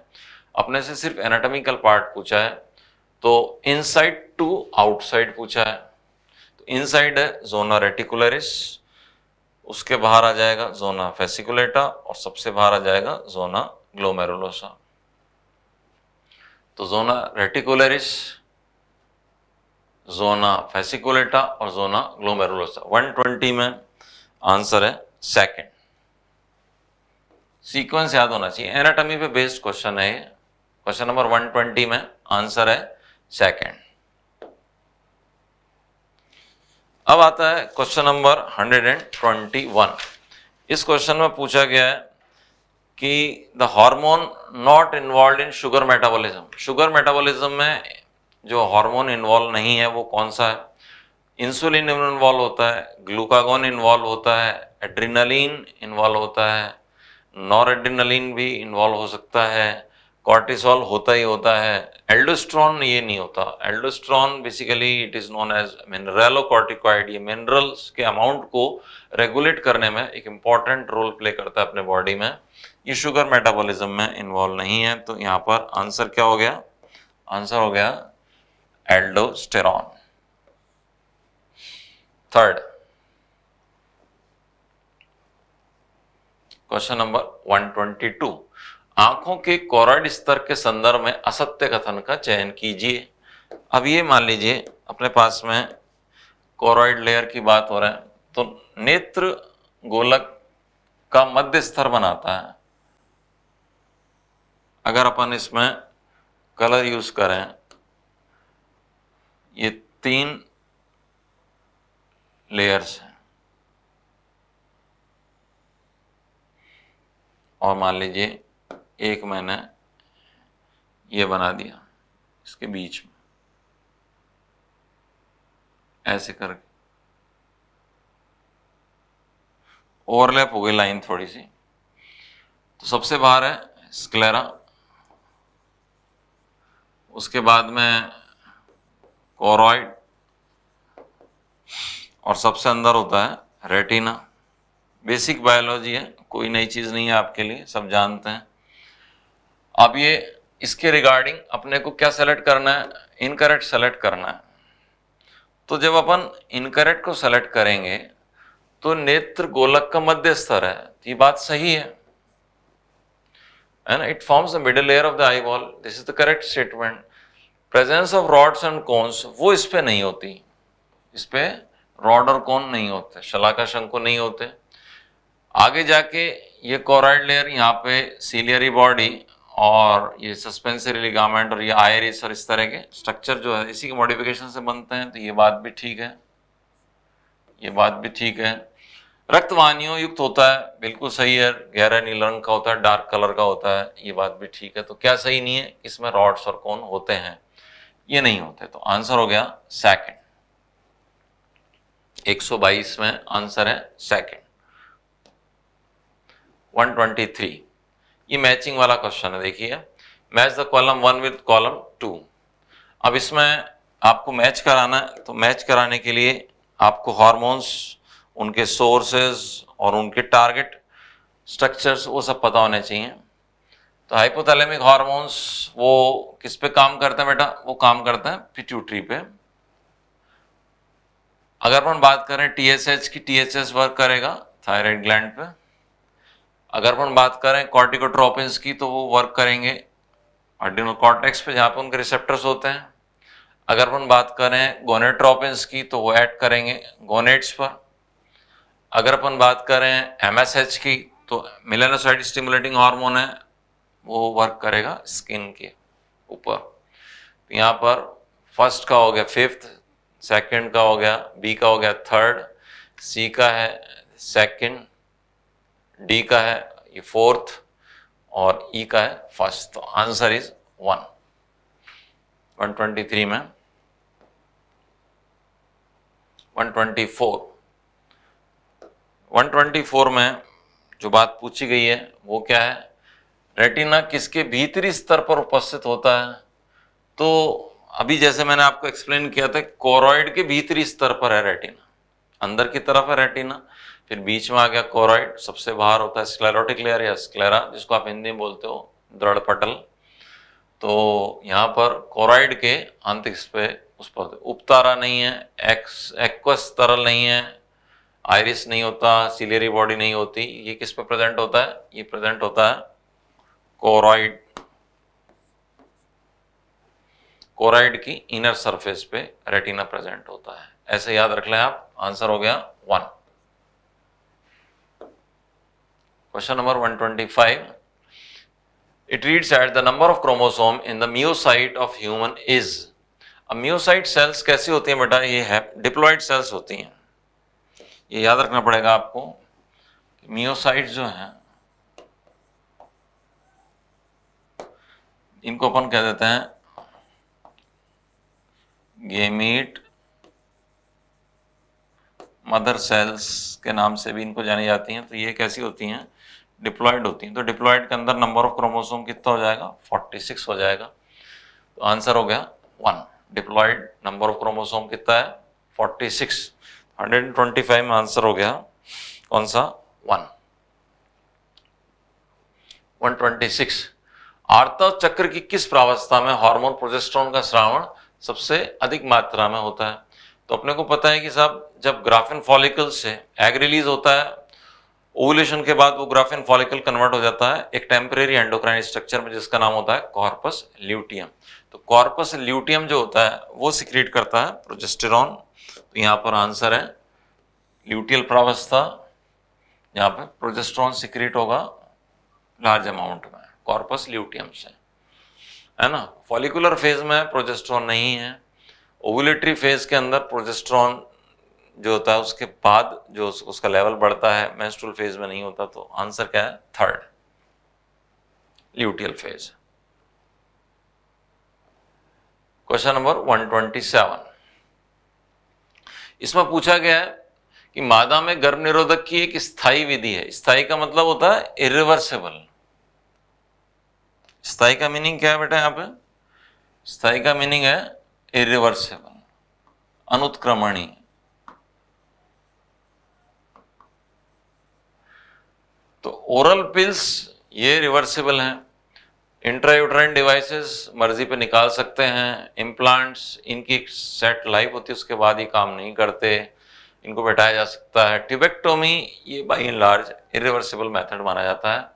अपने से सिर्फ एनाटॉमिकल पार्ट पूछा है तो इनसाइड टू आउटसाइड पूछा है तो इनसाइड है जोना रेटिकुलरिस उसके बाहर आ जाएगा जोना फेसिकुलेटा और सबसे बाहर आ जाएगा जोना ग्लोमेरुलोसा तो जोना रेटिकुलरिस जोना फेसिकुलेटा और जोना ग्लोमेरुलोसा 120 में आंसर है सेकंड सीक्वेंस याद होना चाहिए एनाटॉमी पे बेस्ड क्वेश्चन है क्वेश्चन नंबर 120 में आंसर है सेकंड अब आता है क्वेश्चन नंबर 121 इस क्वेश्चन में पूछा गया है कि the hormone not involve in sugar metabolism sugar metabolism में जो हार्मोन इन्वॉल्व नहीं है वो कौन सा है इंसुलिन इन्वॉल्व होता है ग्लूकागोन इन्वॉल्व होता है एड्रीनलिन इन्वॉल्व होता है नॉर एड्रीनलिन भी इन्वॉल्व हो सकता है कॉर्टिसोल होता ही होता है एल्डोस्ट्रॉन ये नहीं होता aldosterone basically it is known as mineralocorticoid ये मिनरल्स के अमाउंट को रेगुलेट करने में एक इम्पॉर्टेंट रोल प्ले करता है अपने बॉडी में ये शुगर मेटाबॉलिज्म में इन्वॉल्व नहीं है तो यहाँ पर आंसर क्या हो गया आंसर हो गया aldosterone. Third, क्वेश्चन नंबर 122 आंखों के कोरोइड स्तर के संदर्भ में असत्य कथन का चयन कीजिए अब ये मान लीजिए अपने पास में कोरोइड लेयर की बात हो रहा है तो नेत्र गोलक का मध्य स्तर बनाता है अगर अपन इसमें कलर यूज करें ये तीन लेयर्स हैं और मान लीजिए एक मैंने ये बना दिया इसके बीच में ऐसे करके ओवरलैप हो गई लाइन थोड़ी सी तो सबसे बाहर है स्क्लेरा उसके बाद में कोरॉइड और सबसे अंदर होता है रेटिना बेसिक बायोलॉजी है कोई नई चीज़ नहीं है आपके लिए सब जानते हैं अब ये इसके रिगार्डिंग अपने को क्या सेलेक्ट करना है इनकरेक्ट सेलेक्ट करना है तो जब अपन इनकरेक्ट को सेलेक्ट करेंगे तो नेत्र गोलक का मध्य स्तर है ये बात सही है and it forms the middle layer of the eye wall this is the correct statement presence of rods and cones वो इस पर नहीं होती इस पर रॉड और कौन नहीं होते शलाका शंकु नहीं होते आगे जाके ये कोराइड लेयर यहाँ पे सीलियरी बॉडी और ये सस्पेंसरी लिगामेंट और ये आयरिस और इस तरह के स्ट्रक्चर जो है इसी के मॉडिफिकेशन से बनते हैं तो ये बात भी ठीक है ये बात भी ठीक है रक्तवानियों युक्त होता है बिल्कुल सही है गहरा नील रंग का होता है डार्क कलर का होता है ये बात भी ठीक है तो क्या सही नहीं है इसमें रॉड्स और कौन होते हैं ये नहीं होते तो आंसर हो गया सेकंड 122 में आंसर है सेकंड 123 ये मैचिंग वाला क्वेश्चन है देखिए match the column one with column two अब इसमें आपको मैच कराना है तो मैच कराने के लिए आपको हॉर्मोन्स उनके सोर्सेज और उनके टारगेट स्ट्रक्चर्स वो सब पता होने चाहिए तो हाइपोथैलेमिक हार्मोन्स वो किस पे काम करते हैं बेटा वो काम करते हैं पिट्यूटरी पे अगर अपन बात करें टीएसएच की टीएसएच वर्क करेगा थायराइड ग्लैंड पे अगर अपन बात करें कॉर्टिकोट्रोपिन्स की तो वो वर्क करेंगे अर्डिनल कॉर्टेक्स पे जहाँ पे उनके रिसेप्टर्स होते हैं अगर अपन बात करें गोनेट्रोपिन्स की तो वो ऐड करेंगे गोनेट्स पर अगर अपन बात करें एमएसएच की तो मिलेनोसाइड स्टिमुलेटिंग हार्मोन है वो वर्क करेगा स्किन के ऊपर तो यहाँ पर फर्स्ट का हो गया फिफ्थ सेकंड का हो गया बी का हो गया थर्ड सी का है सेकंड डी का है ये फोर्थ और ई e का है फर्स्ट तो आंसर इज वन 123 में 124 124 में जो बात पूछी गई है वो क्या है रेटिना किसके भीतरी स्तर पर उपस्थित होता है तो अभी जैसे मैंने आपको एक्सप्लेन किया था कोरोइड के भीतरी स्तर पर है रेटिना अंदर की तरफ है रेटिना फिर बीच में आ गया कोरोइड सबसे बाहर होता है स्क्लेरोटिक लेयर या स्क्लेरा जिसको आप हिंदी में बोलते हो दृढ़ पटल तो यहाँ पर कोरोइड के आंतरिक पे उस पर उपतारा नहीं है एक्स एक्वस तरल नहीं है आयरिस नहीं होता सिलेरी बॉडी नहीं होती ये किस पे प्रेजेंट होता है ये प्रेजेंट होता है कोराइड कोराइड की इनर सरफेस पे रेटिना प्रेजेंट होता है ऐसे याद रख लें आप आंसर हो गया one question number 125 it reads that the number of chromosome in the myocyte of human is अब म्यूसाइट सेल्स कैसी होती हैं बेटा ये है डिप्लॉइड सेल्स होती हैं ये याद रखना पड़ेगा आपको म्योसाइट जो हैं इनको अपन कह देते हैं गेमीट मदर सेल्स के नाम से भी इनको जानी जाती हैं तो ये कैसी होती हैं डिप्लॉयड होती हैं तो डिप्लॉयड के अंदर नंबर ऑफ क्रोमोसोम कितना हो जाएगा 46 हो जाएगा तो आंसर हो गया one diploid number of chromosome कितना है 46 125 में आंसर हो गया कौन सा वन 126 आर्तव चक्र की किस प्रावस्था में हार्मोन प्रोजेस्ट्रॉन का श्रावण सबसे अधिक मात्रा में होता है तो अपने को पता है कि साहब जब ग्राफिन फॉलिकल से एग रिलीज होता है ओवुलेशन के बाद वो ग्राफिन फॉलिकल कन्वर्ट हो जाता है एक टेम्परेरी एंडोक्राइन स्ट्रक्चर में जिसका नाम होता है कॉर्पस ल्यूटियम तो कॉर्पस ल्यूटियम जो होता है वो सिक्रिएट करता है प्रोजेस्टेरॉन तो यहाँ पर आंसर है ल्यूटियल प्रावस्था यहाँ पर प्रोजेस्ट्रॉन सिक्रिएट होगा लार्ज अमाउंट में कॉर्पस ल्यूटियम से है ना फॉलिकुलर फेज में प्रोजेस्ट्रॉन नहीं है ओवुलेटरी फेज के अंदर प्रोजेस्ट्रॉन जो होता है उसके बाद जो उसका लेवल बढ़ता है मेंस्ट्रुअल फेज में नहीं होता तो आंसर क्या है third luteal phase question number 127 इसमें पूछा गया है कि मादा में गर्भ निरोधक की एक स्थाई विधि है स्थाई का मतलब होता है इरिवर्सेबल स्थाई का मीनिंग क्या है बेटा यहाँ पे स्थाई का मीनिंग है इरिवर्सिबल अनुत्क्रमणी तो ओरल पिल्स ये रिवर्सिबल हैं इंट्रायूट्राइन डिवाइसेस मर्जी पे निकाल सकते हैं इम्प्लांट्स इनकी सेट लाइफ होती है उसके बाद ये काम नहीं करते इनको बैठाया जा सकता है टिबेक्टोमी ये by and large irreversible method माना जाता है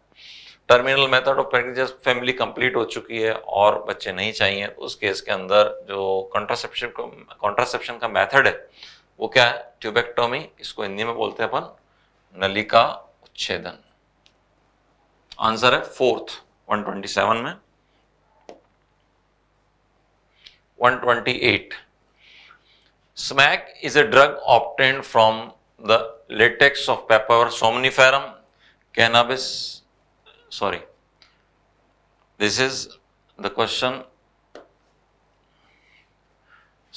टर्मिनल मेथड ऑफ प्रेगनेंसी जब फैमिली कंप्लीट हो चुकी है और बच्चे नहीं चाहिए तो उस केस के अंदर जो कॉन्ट्रासेप्शन कॉन्ट्रासेप्शन का मेथड है वो क्या है ट्यूबेक्टोमी इसको हिंदी में बोलते हैं अपन नलिका उच्छेदन आंसर है फोर्थ 127 में 128 smack is a drug obtained from the latex of papaver somniferum cannabis sorry. This is the question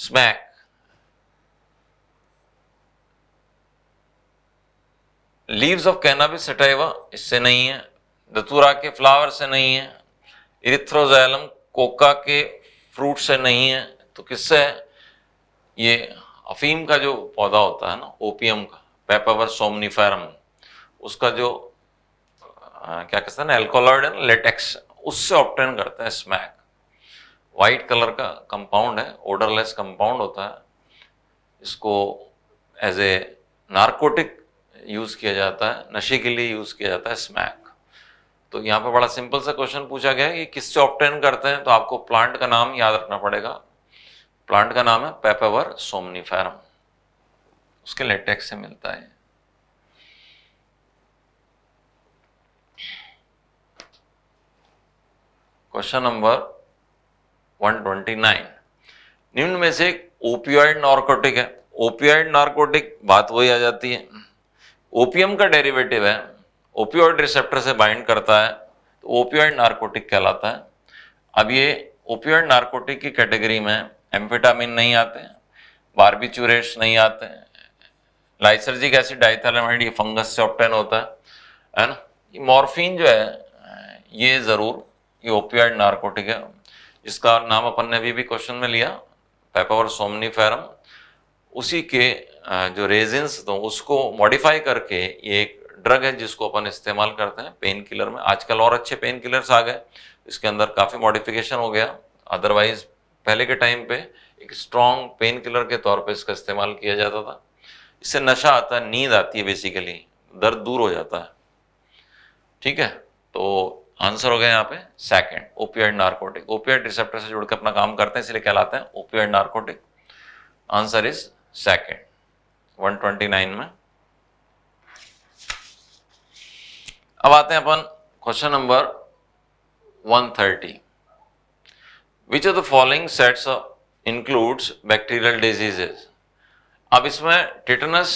smack leaves of cannabis sativa इससे नहीं है दतूरा के फ्लावर से नहीं है इरिथ्रोजैलम कोका के फ्रूट से नहीं है तो किससे है ये अफीम का जो पौधा होता है ना ओपियम का पेपावर सोमनीफेरम उसका जो हाँ, क्या कहते हैं ना एल्कोलॉइड एंड लेटेक्स उससे ऑप्टेन करते हैं स्मैक वाइट कलर का कंपाउंड है ओडरलेस कंपाउंड होता है इसको एज ए नार्कोटिक यूज़ किया जाता है नशे के लिए यूज़ किया जाता है स्मैक तो यहाँ पर बड़ा सिंपल सा क्वेश्चन पूछा गया है कि किससे ऑप्टेन करते हैं तो आपको प्लांट का नाम याद रखना पड़ेगा प्लांट का नाम है पेपेवर सोमनीफेरम उसके लेटेक्स से मिलता है क्वेश्चन नंबर 129 निम्न में से ओपियोइड नॉर्कोटिक है ओपियोइड नॉर्कोटिक बात वही आ जाती है ओपियम का डेरिवेटिव है ओपियोइड रिसेप्टर से बाइंड करता है तो ओपियोइड नार्कोटिक कहलाता है अब ये ओपियोइड नार्कोटिक की कैटेगरी में एम्फेटामिन नहीं आते हैं बारबिचूरेट्स नहीं आते लाइसर्जिक एसिड डाइथालमाइड ये फंगस से ऑप्टेन होता है है ना मॉर्फिन जो है ये ज़रूर ये ओपियाइड नार्कोटिक है इसका नाम अपन ने अभी भी क्वेश्चन में लिया पेपावर फेरम उसी के जो रेजिन्स तो उसको मॉडिफाई करके ये एक ड्रग है जिसको अपन इस्तेमाल करते हैं पेन किलर में आजकल और अच्छे पेन किलर्स आ गए इसके अंदर काफ़ी मॉडिफिकेशन हो गया अदरवाइज पहले के टाइम पे एक स्ट्रॉन्ग पेन किलर के तौर पे इसका इस्तेमाल किया जाता था इससे नशा आता है नींद आती है बेसिकली दर्द दूर हो जाता है ठीक है तो आंसर हो गया यहाँ पे second opioid narcotic opioid receptor से जुड़कर अपना काम करते हैं इसलिए कहलाते हैं opioid narcotic answer is second 129 में अब आते हैं अपन question number 130 thirty which of the following sets includes bacterial diseases अब इसमें टिटनस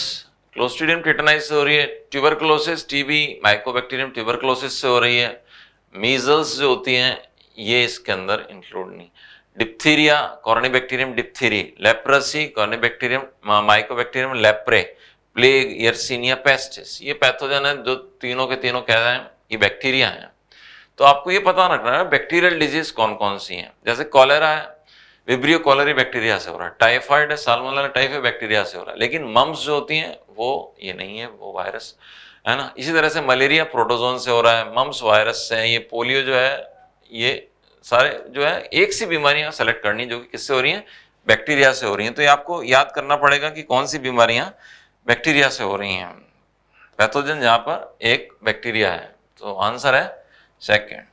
क्लोस्ट्रीडियम टिटनाइज से हो रही है ट्यूबरक्लोसिस टीबी माइकोबैक्टीरियम ट्यूबरक्लोसिस से हो रही है मीजल्स जो होती हैं ये इसके अंदर इंक्लूड नहीं diphtheria corynebacterium diphtheriae leprosy corynebacterium mycobacterium leprae plague yersinia pestis ये पैथोजन है जो तीनों के तीनों कह रहे हैं ये बैक्टीरिया हैं तो आपको ये पता रखना है बैक्टीरियल डिजीज कौन कौन सी हैं जैसे कॉलेरा है विब्रियो कॉलरी बैक्टीरिया से हो रहा है टाइफाइड है सालमोला टाइफे बैक्टीरिया से हो रहा है लेकिन मम्स जो होती हैं वो ये नहीं है वो वायरस है ना इसी तरह से मलेरिया प्रोटोजोन से हो रहा है मम्स वायरस से ये पोलियो जो है ये सारे जो है एक सी बीमारियां सेलेक्ट करनी जो कि किससे हो रही हैं बैक्टीरिया से हो रही हैं तो ये आपको याद करना पड़ेगा कि कौन सी बीमारियां बैक्टीरिया से हो रही हैं पैथोजन यहाँ पर एक बैक्टीरिया है तो आंसर है सेकेंड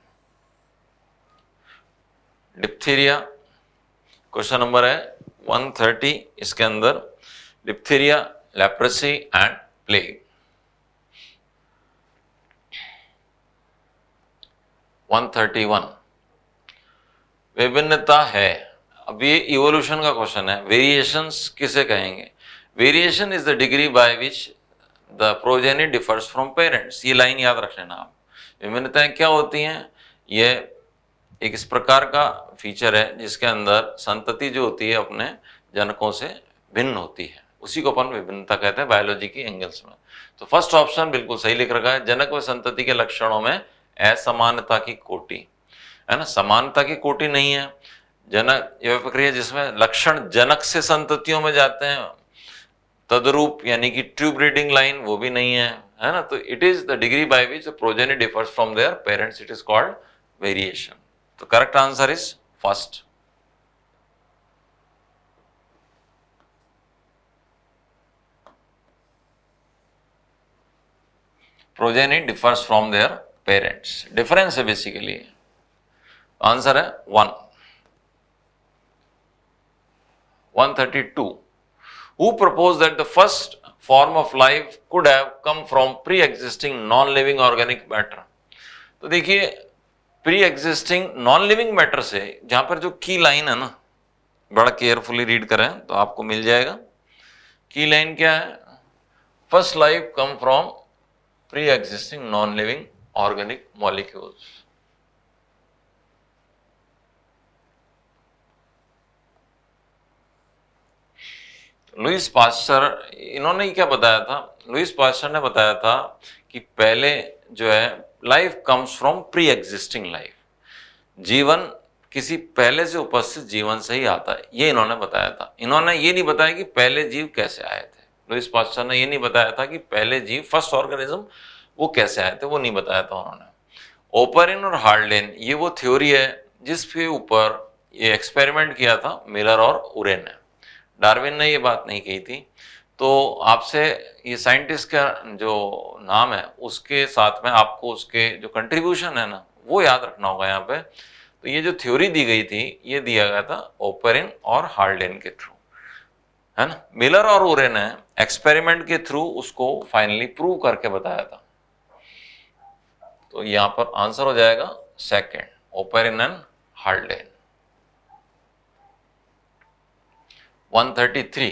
डिप्थीरिया क्वेश्चन नंबर है थर्टी इसके अंदर डिप्थीरिया लेप्रेसी एंड प्लेग 131 विभिन्नता है अब ये इवोल्यूशन का क्वेश्चन है वेरिएशंस किसे कहेंगे variation is the degree by which the progeny differs from parents ये लाइन याद रख लेना आप विभिन्नताएं क्या होती हैं ये एक इस प्रकार का फीचर है जिसके अंदर संतति जो होती है अपने जनकों से भिन्न होती है उसी को अपन विभिन्नता कहते हैं बायोलॉजी की एंगल्स में तो फर्स्ट ऑप्शन बिल्कुल सही लिख रखा है जनक व संतति के लक्षणों में असमानता की कोटि है ना समानता की कोटि नहीं है जनक यह प्रक्रिया जिसमें लक्षण जनक से संततियों में जाते हैं तदरूप यानी कि ट्यूब रीडिंग लाइन वो भी नहीं है है ना तो it is the degree by which progeny differs from their parents it is called variation तो correct answer is first progeny differs from their parents. Difference basically. Answer है one. 132. Who proposed that the first form of life could have come from pre-existing non-living organic matter? तो देखिए pre existing non living matter से जहां पर जो की line है ना बड़ा केयरफुली रीड करें तो आपको मिल जाएगा की लाइन क्या है first life come from pre existing non living organic molecules. Louis Pasteur इन्होंने क्या बताया था लुइस पास्टर ने बताया था कि पहले जो है life comes from pre existing life जीवन किसी पहले से उपस्थित जीवन से ही आता है ये इन्होंने बताया था इन्होंने ये नहीं बताया कि पहले जीव कैसे आए थे लुइस पास्टर ने ये नहीं बताया था कि पहले जीव फर्स्ट ऑर्गेनिज्म वो कैसे आए थे वो नहीं बताया था उन्होंने ओपरिन और हार्डलिन ये वो थ्योरी है जिसके ऊपर ये एक्सपेरिमेंट किया था मिलर और उरेन ने डार्विन ने ये बात नहीं कही थी तो आपसे ये साइंटिस्ट का जो नाम है उसके साथ में आपको उसके जो कंट्रीब्यूशन है ना वो याद रखना होगा यहाँ पे तो ये जो थ्योरी दी गई थी ये दिया गया था ओपरिन और हार्डलिन के थ्रू है ना मिलर और उरेन ने एक्सपेरिमेंट के थ्रू उसको फाइनली प्रूव करके बताया था तो यहां पर आंसर हो जाएगा second Oparin and Haldane 133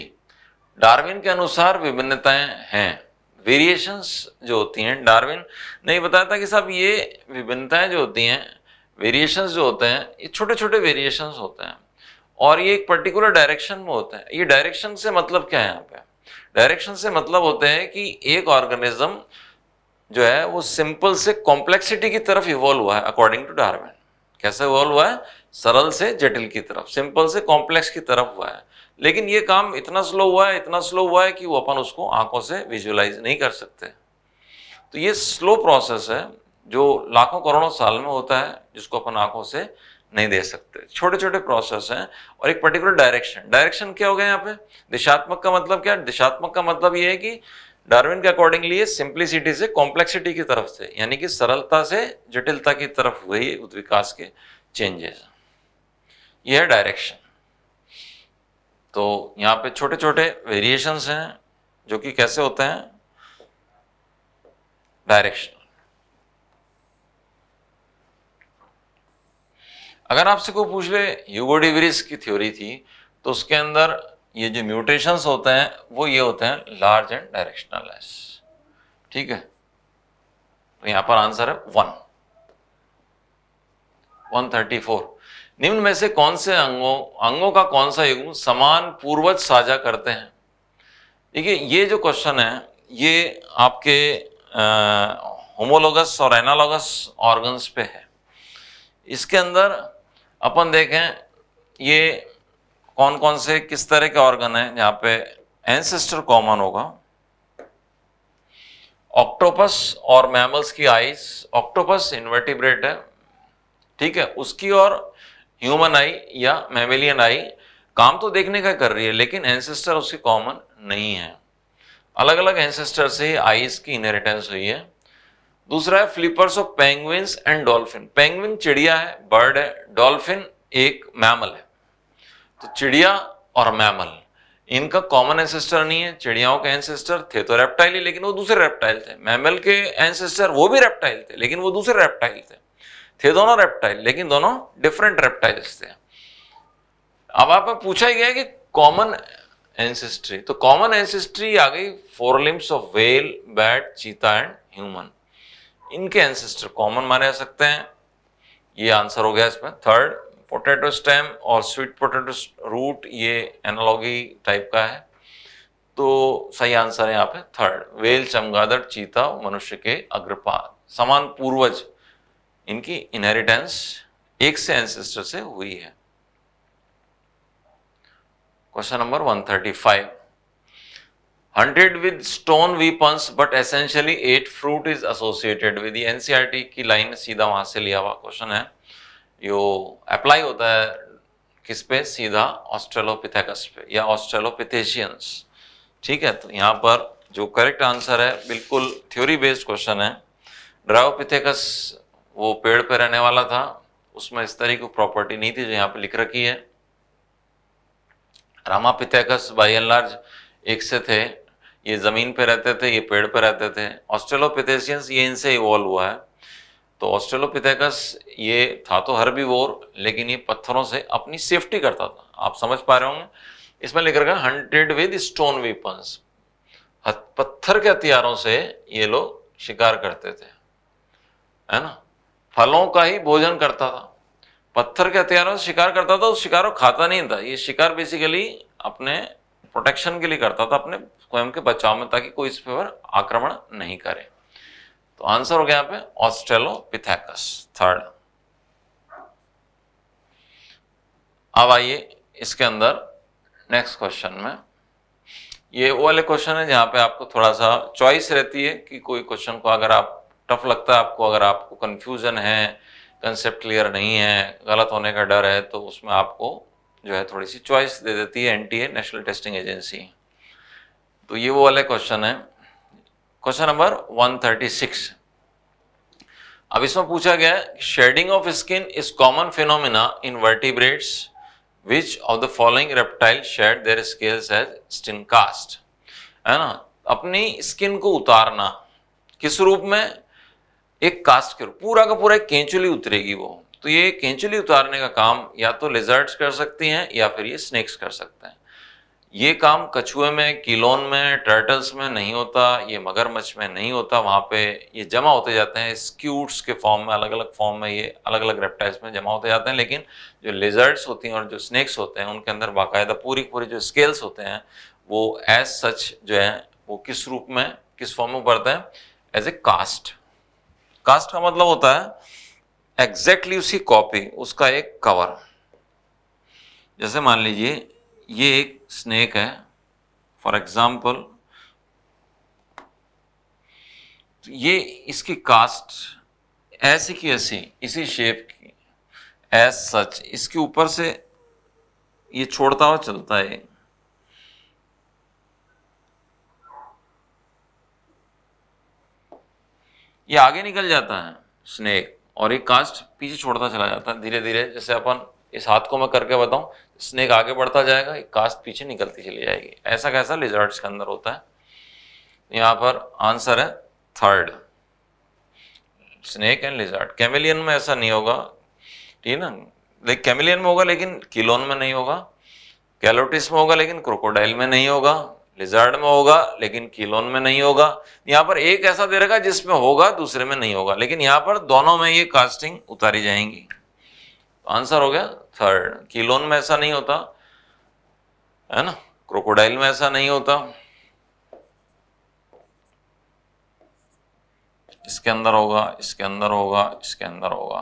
Darwin के अनुसार विभिन्नताएं हैं वेरिएशंस जो होती हैं डार्विन ने बताया था कि साहब ये विभिन्नताएं जो होती हैं वेरिएशंस जो होते हैं ये छोटे छोटे वेरिएशंस होते हैं और ये एक पर्टिकुलर डायरेक्शन में होते हैं ये डायरेक्शन से मतलब क्या है यहाँ पे डायरेक्शन से मतलब होते हैं कि एक ऑर्गेनिज्म जो है वो सिंपल से कॉम्प्लेक्सिटी की तरफ इवॉल्व हुआ है अकॉर्डिंग टू डार्विन कैसे इवॉल्व हुआ है सरल से जटिल की तरफ सिंपल से कॉम्प्लेक्स की तरफ हुआ है लेकिन ये काम इतना स्लो हुआ है इतना स्लो हुआ है कि वो अपन उसको आंखों से विजुअलाइज नहीं कर सकते तो ये स्लो प्रोसेस है जो लाखों करोड़ों साल में होता है जिसको अपन आंखों से नहीं दे सकते छोटे छोटे प्रोसेस हैं और एक पर्टिकुलर डायरेक्शन डायरेक्शन क्या हो गया यहाँ पे दिशात्मक का मतलब क्या दिशात्मक का मतलब ये है कि डार्विन के अकॉर्डिंगली ये सिंप्लिसिटी से कॉम्प्लेक्सिटी की तरफ से यानी कि सरलता से जटिलता की तरफ हुई विकास के चेंजेस ये है डायरेक्शन तो यहाँ पे छोटे छोटे वेरिएशंस हैं जो कि कैसे होते हैं डायरेक्शन अगर आपसे कोई पूछ ले ह्यूगो डिवरीज की थ्योरी थी तो उसके अंदर ये जो म्यूटेशंस होते हैं वो ये होते हैं लार्ज एंड डायरेक्शनल एस ठीक है तो यहां पर आंसर है वन 134 निम्न में से कौन से अंगों अंगों का कौन सा युग्म समान पूर्वज साझा करते हैं देखिए ये जो क्वेश्चन है ये आपके होमोलोगस और एनालोगस ऑर्गन्स पे है इसके अंदर अपन देखें ये कौन कौन से किस तरह के ऑर्गन है यहाँ पे एंसेस्टर कॉमन होगा ऑक्टोपस और मैमल्स की आईज ऑक्टोपस इन्वर्टिब्रेट है ठीक है उसकी और ह्यूमन आई या मैमेलियन आई काम तो देखने का कर रही है लेकिन एंसेस्टर उसकी कॉमन नहीं है अलग अलग एंसेस्टर से ही आईज की इनहेरिटेंस हुई है दूसरा है flippers of penguins and dolphin penguin चिड़िया है बर्ड है डॉल्फिन एक मैमल है तो चिड़िया और मैमल इनका कॉमन एंसेस्टर नहीं है चिड़ियाओं के एंसेस्टर थे तो रेप्टाइल ही लेकिन वो दूसरे रेप्टाइल थे मैमल के एंसेस्टर वो भी रेप्टाइल थे लेकिन वो दूसरे रेप्टाइल थे थे दोनों रेप्टाइल लेकिन दोनों डिफरेंट रेप्टाइल्स थे अब आप पूछा गया कि कॉमन एंसेस्ट्री तो कॉमन एंसेस्ट्री आ गई forelimbs of whale bat cheetah and human इनके एंसेस्टर कॉमन माने जा सकते हैं ये आंसर हो गया इसमें थर्ड पोटैटो स्टेम और स्वीट पोटैटो रूट ये एनालॉगी टाइप का है तो सही आंसर है यहाँ पे थर्ड वेल चमगादड़ चीता मनुष्य के अग्रपाल समान पूर्वज इनकी इनहेरिटेंस एक से एंसेस्टर से हुई है question number 135 hundred with stone we but essentially at fruit is associated with NCERT की लाइन सीधा वहां से लिया हुआ क्वेश्चन है यो अप्लाई होता है किस पे सीधा ऑस्ट्रेलोपिथेकस पे या ऑस्ट्रेलोपिथेशियंस ठीक है तो यहाँ पर जो करेक्ट आंसर है बिल्कुल थ्योरी बेस्ड क्वेश्चन है ड्रायोपिथेकस वो पेड़ पे रहने वाला था उसमें इस तरह की प्रॉपर्टी नहीं थी जो यहाँ पे लिख रखी है रामापिथेकस बाई एन लार्ज एक से थे ये ज़मीन पे रहते थे ये पेड़ पे रहते थे ऑस्ट्रेलोपिथेशियंस ये इनसे इवॉल्व हुआ है तो ऑस्ट्रेलोपिथेकस ये था तो वोर लेकिन ये पत्थरों से अपनी सेफ्टी करता था आप समझ पा रहे होंगे इसमें लिख रखा हंड्रेड विद स्टोन वेपन्स पत्थर के हथियारों से ये लोग शिकार करते थे है ना फलों का ही भोजन करता था पत्थर के हथियारों से शिकार करता था उस शिकार को खाता नहीं था ये शिकार बेसिकली अपने प्रोटेक्शन के लिए करता था अपने स्वयं के बचाव में ताकि कोई इस पर आक्रमण नहीं करे तो आंसर हो गया यहां पे ऑस्ट्रेलोपिथेकस थर्ड अब आइए इसके अंदर नेक्स्ट क्वेश्चन में ये वो वाले क्वेश्चन है जहां पे आपको थोड़ा सा चॉइस रहती है कि कोई क्वेश्चन को अगर आप टफ लगता है आपको अगर आपको कंफ्यूजन है कंसेप्ट क्लियर नहीं है गलत होने का डर है तो उसमें आपको जो है थोड़ी सी चॉइस दे देती है एनटीए नेशनल टेस्टिंग एजेंसी तो ये वो वाले क्वेश्चन है क्वेश्चन नंबर 136 अब इसमें पूछा गया shedding of skin is common phenomena in vertebrates which of the following reptile shed their scales as skin cast है ना अपनी स्किन को उतारना किस रूप में एक कास्ट के रूप पूरा का पूरा एक केंचुली उतरेगी वो तो ये केंचुली उतारने का काम या तो लिजर्ट्स कर सकती हैं या फिर ये स्नेक्स कर सकते हैं ये काम कछुए में किलोन में टर्टल्स में नहीं होता ये मगरमच्छ में नहीं होता वहाँ पे ये जमा होते जाते हैं स्क्यूट्स के फॉर्म में अलग अलग फॉर्म में ये अलग अलग रेप्टाइल्स में जमा होते जाते हैं लेकिन जो लेजर्ड्स होती हैं और जो स्नैक्स होते हैं उनके अंदर बाकायदा पूरी पूरी जो स्केल्स होते हैं वो एज सच जो है वो किस रूप में किस फॉर्म में उभरते हैं एज ए कास्ट कास्ट का मतलब होता है एग्जैक्टली exactly उसी कॉपी उसका एक कवर जैसे मान लीजिए ये एक स्नेक है फॉर एग्जाम्पल ये इसकी कास्ट ऐसी की ऐसी इसी शेप की एज सच इसके ऊपर से ये छोड़ता हुआ चलता है ये आगे निकल जाता है स्नेक और ये कास्ट पीछे छोड़ता चला जाता है धीरे धीरे जैसे अपन इस हाथ को मैं करके बताऊं स्नेक आगे बढ़ता जाएगा एक कास्ट पीछे निकलती चली जाएगी ऐसा कैसा लिजर्ड के अंदर होता है यहाँ पर आंसर है third snake and lizard chameleon में ऐसा नहीं होगा ठीक है ना देख कैमिलियन में होगा लेकिन किलोन में नहीं होगा कैलोटिस में होगा लेकिन क्रोकोडाइल में नहीं होगा लिजर्ड में होगा लेकिन किलोन में नहीं होगा यहाँ पर एक ऐसा दे रखा जिसमें होगा दूसरे में नहीं होगा लेकिन यहाँ पर दोनों में ये कास्टिंग उतारी जाएंगी आंसर हो गया थर्ड कीलोन में ऐसा नहीं होता है ना क्रोकोडाइल में ऐसा नहीं होता इसके अंदर होगा इसके अंदर होगा इसके अंदर होगा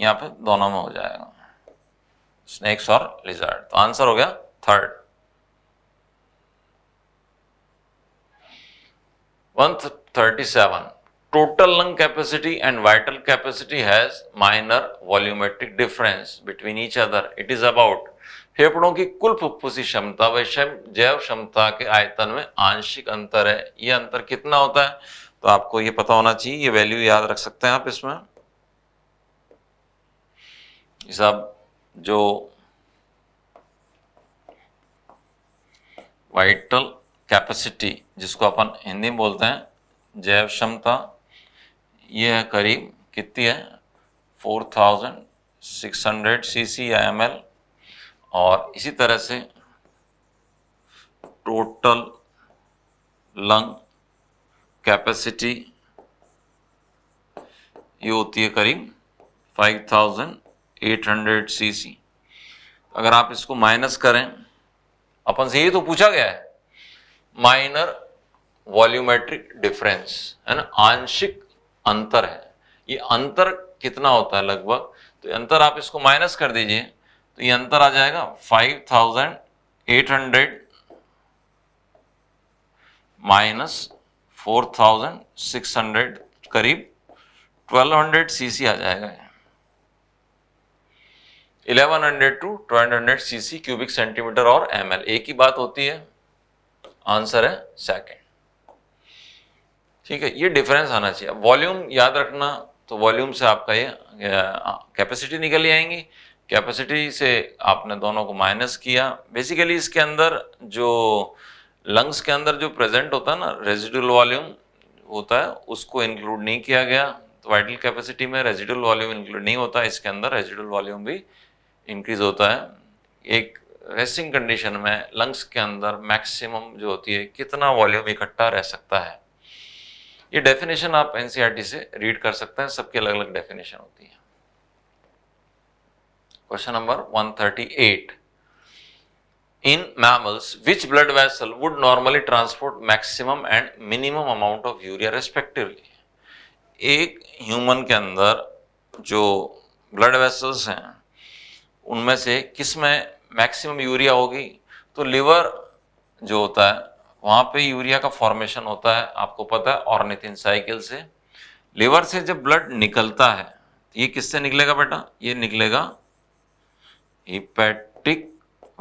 यहाँ पे दोनों में हो जाएगा स्नेक्स और लिजर्ड तो आंसर हो गया third one thirty seven total lung capacity and vital capacity has minor volumetric difference between each other. It is about फेफड़ों की कुल फुफ्फुसी क्षमता व जैव क्षमता के आयतन में आंशिक अंतर है ये अंतर कितना होता है तो आपको ये पता होना चाहिए ये वैल्यू याद रख सकते हैं आप इसमें साहब जो वाइटल कैपेसिटी जिसको अपन हिंदी में बोलते हैं जैव क्षमता ये है करीब कितनी है four thousand six hundred C C और इसी तरह से टोटल लंग कैपेसिटी ये होती है करीब five thousand eight hundred C C अगर आप इसको माइनस करें अपन से ये तो पूछा गया है माइनर वॉल्यूमेट्रिक डिफरेंस है ना आंशिक अंतर है ये अंतर कितना होता है लगभग तो अंतर आप इसको माइनस कर दीजिए तो ये अंतर आ जाएगा five thousand eight hundred minus four thousand six hundred करीब ट्वेल्व हंड्रेड सी सी आ जाएगा eleven hundred to twelve hundred CC cubic centimetre और एम एल एक ही बात होती है आंसर है सेकेंड ठीक है ये डिफरेंस आना चाहिए वॉल्यूम याद रखना तो वॉल्यूम से आपका ये कैपेसिटी निकल आएंगी कैपेसिटी से आपने दोनों को माइनस किया बेसिकली इसके अंदर जो लंग्स के अंदर जो प्रेजेंट होता है ना रेजिडुअल वॉल्यूम होता है उसको इंक्लूड नहीं किया गया तो वाइटल कैपेसिटी में रेजिडुअल वॉल्यूम इंक्लूड नहीं होता इसके अंदर रेजिडुअल वॉल्यूम भी इंक्रीज होता है एक रेस्टिंग कंडीशन में लंग्स के अंदर मैक्सिमम जो होती है कितना वॉल्यूम इकट्ठा रह सकता है ये डेफिनेशन आप एनसीईआरटी e से रीड कर सकते हैं सबके अलग अलग डेफिनेशन होती है question number 138 in mammals which blood vessel would normally transport maximum and minimum amount of urea respectively एक ह्यूमन के अंदर जो ब्लड वेसल्स हैं उनमें से किस में मैक्सिमम यूरिया होगी तो लिवर जो होता है वहाँ पे यूरिया का फॉर्मेशन होता है आपको पता है ऑर्निथिन साइकिल से लिवर से जब ब्लड निकलता है तो ये किससे निकलेगा बेटा ये निकलेगा हिपैटिक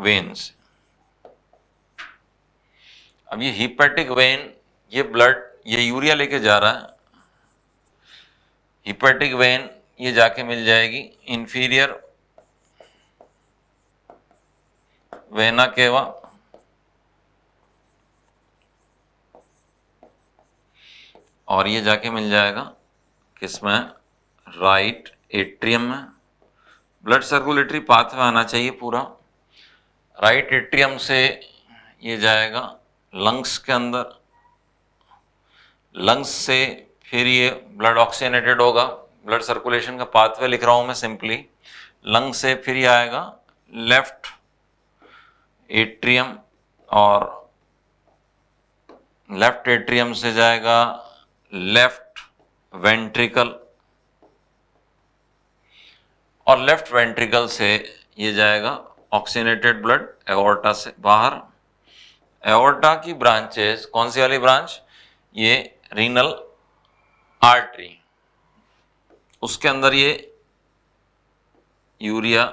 वेन से अब ये हिपैटिक वेन ये ब्लड ये यूरिया लेके जा रहा है हिपैटिक वेन ये जाके मिल जाएगी इन्फीरियर वेना केवा और ये जाके मिल जाएगा किसमें राइट एट्रियम में ब्लड सर्कुलेटरी पाथ में आना चाहिए पूरा राइट एट्रियम से ये जाएगा लंग्स के अंदर लंग्स से फिर ये ब्लड ऑक्सीजनेटेड होगा ब्लड सर्कुलेशन का पाथवे लिख रहा हूँ मैं सिंपली लंग्स से फिर ये आएगा लेफ्ट एट्रियम और लेफ्ट एट्रियम से जाएगा लेफ्ट वेंट्रिकल और लेफ्ट वेंट्रिकल से ये जाएगा ऑक्सीनेटेड ब्लड एवोर्टा से बाहर एवोर्टा की ब्रांचेस कौन सी वाली ब्रांच ये रीनल आर्टरी उसके अंदर ये यूरिया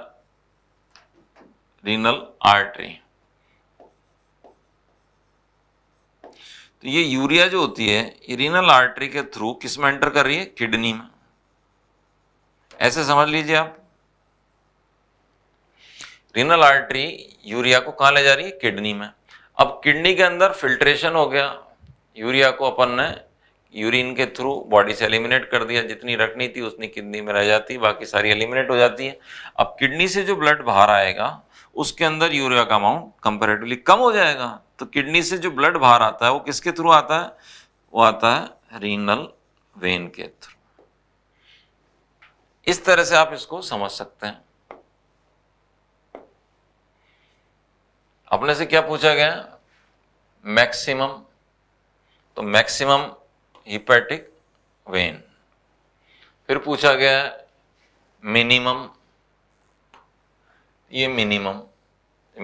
रीनल आर्टरी तो ये यूरिया जो होती है इरिनल आर्टरी के थ्रू किस में एंटर कर रही है किडनी में ऐसे समझ लीजिए आप रिनल आर्टरी यूरिया को कहाँ ले जा रही है किडनी में अब किडनी के अंदर फिल्ट्रेशन हो गया यूरिया को अपन ने यूरिन के थ्रू बॉडी से एलिमिनेट कर दिया जितनी रखनी थी उतनी किडनी में रह जाती बाकी सारी एलिमिनेट हो जाती है अब किडनी से जो ब्लड बाहर आएगा उसके अंदर यूरिया का अमाउंट कंपेरेटिवली कम हो जाएगा तो किडनी से जो ब्लड बाहर आता है वो किसके थ्रू आता है वो आता है रीनल वेन के थ्रू इस तरह से आप इसको समझ सकते हैं अपने से क्या पूछा गया मैक्सिमम तो मैक्सिमम हिपैटिक वेन फिर पूछा गया मिनिमम ये मिनिमम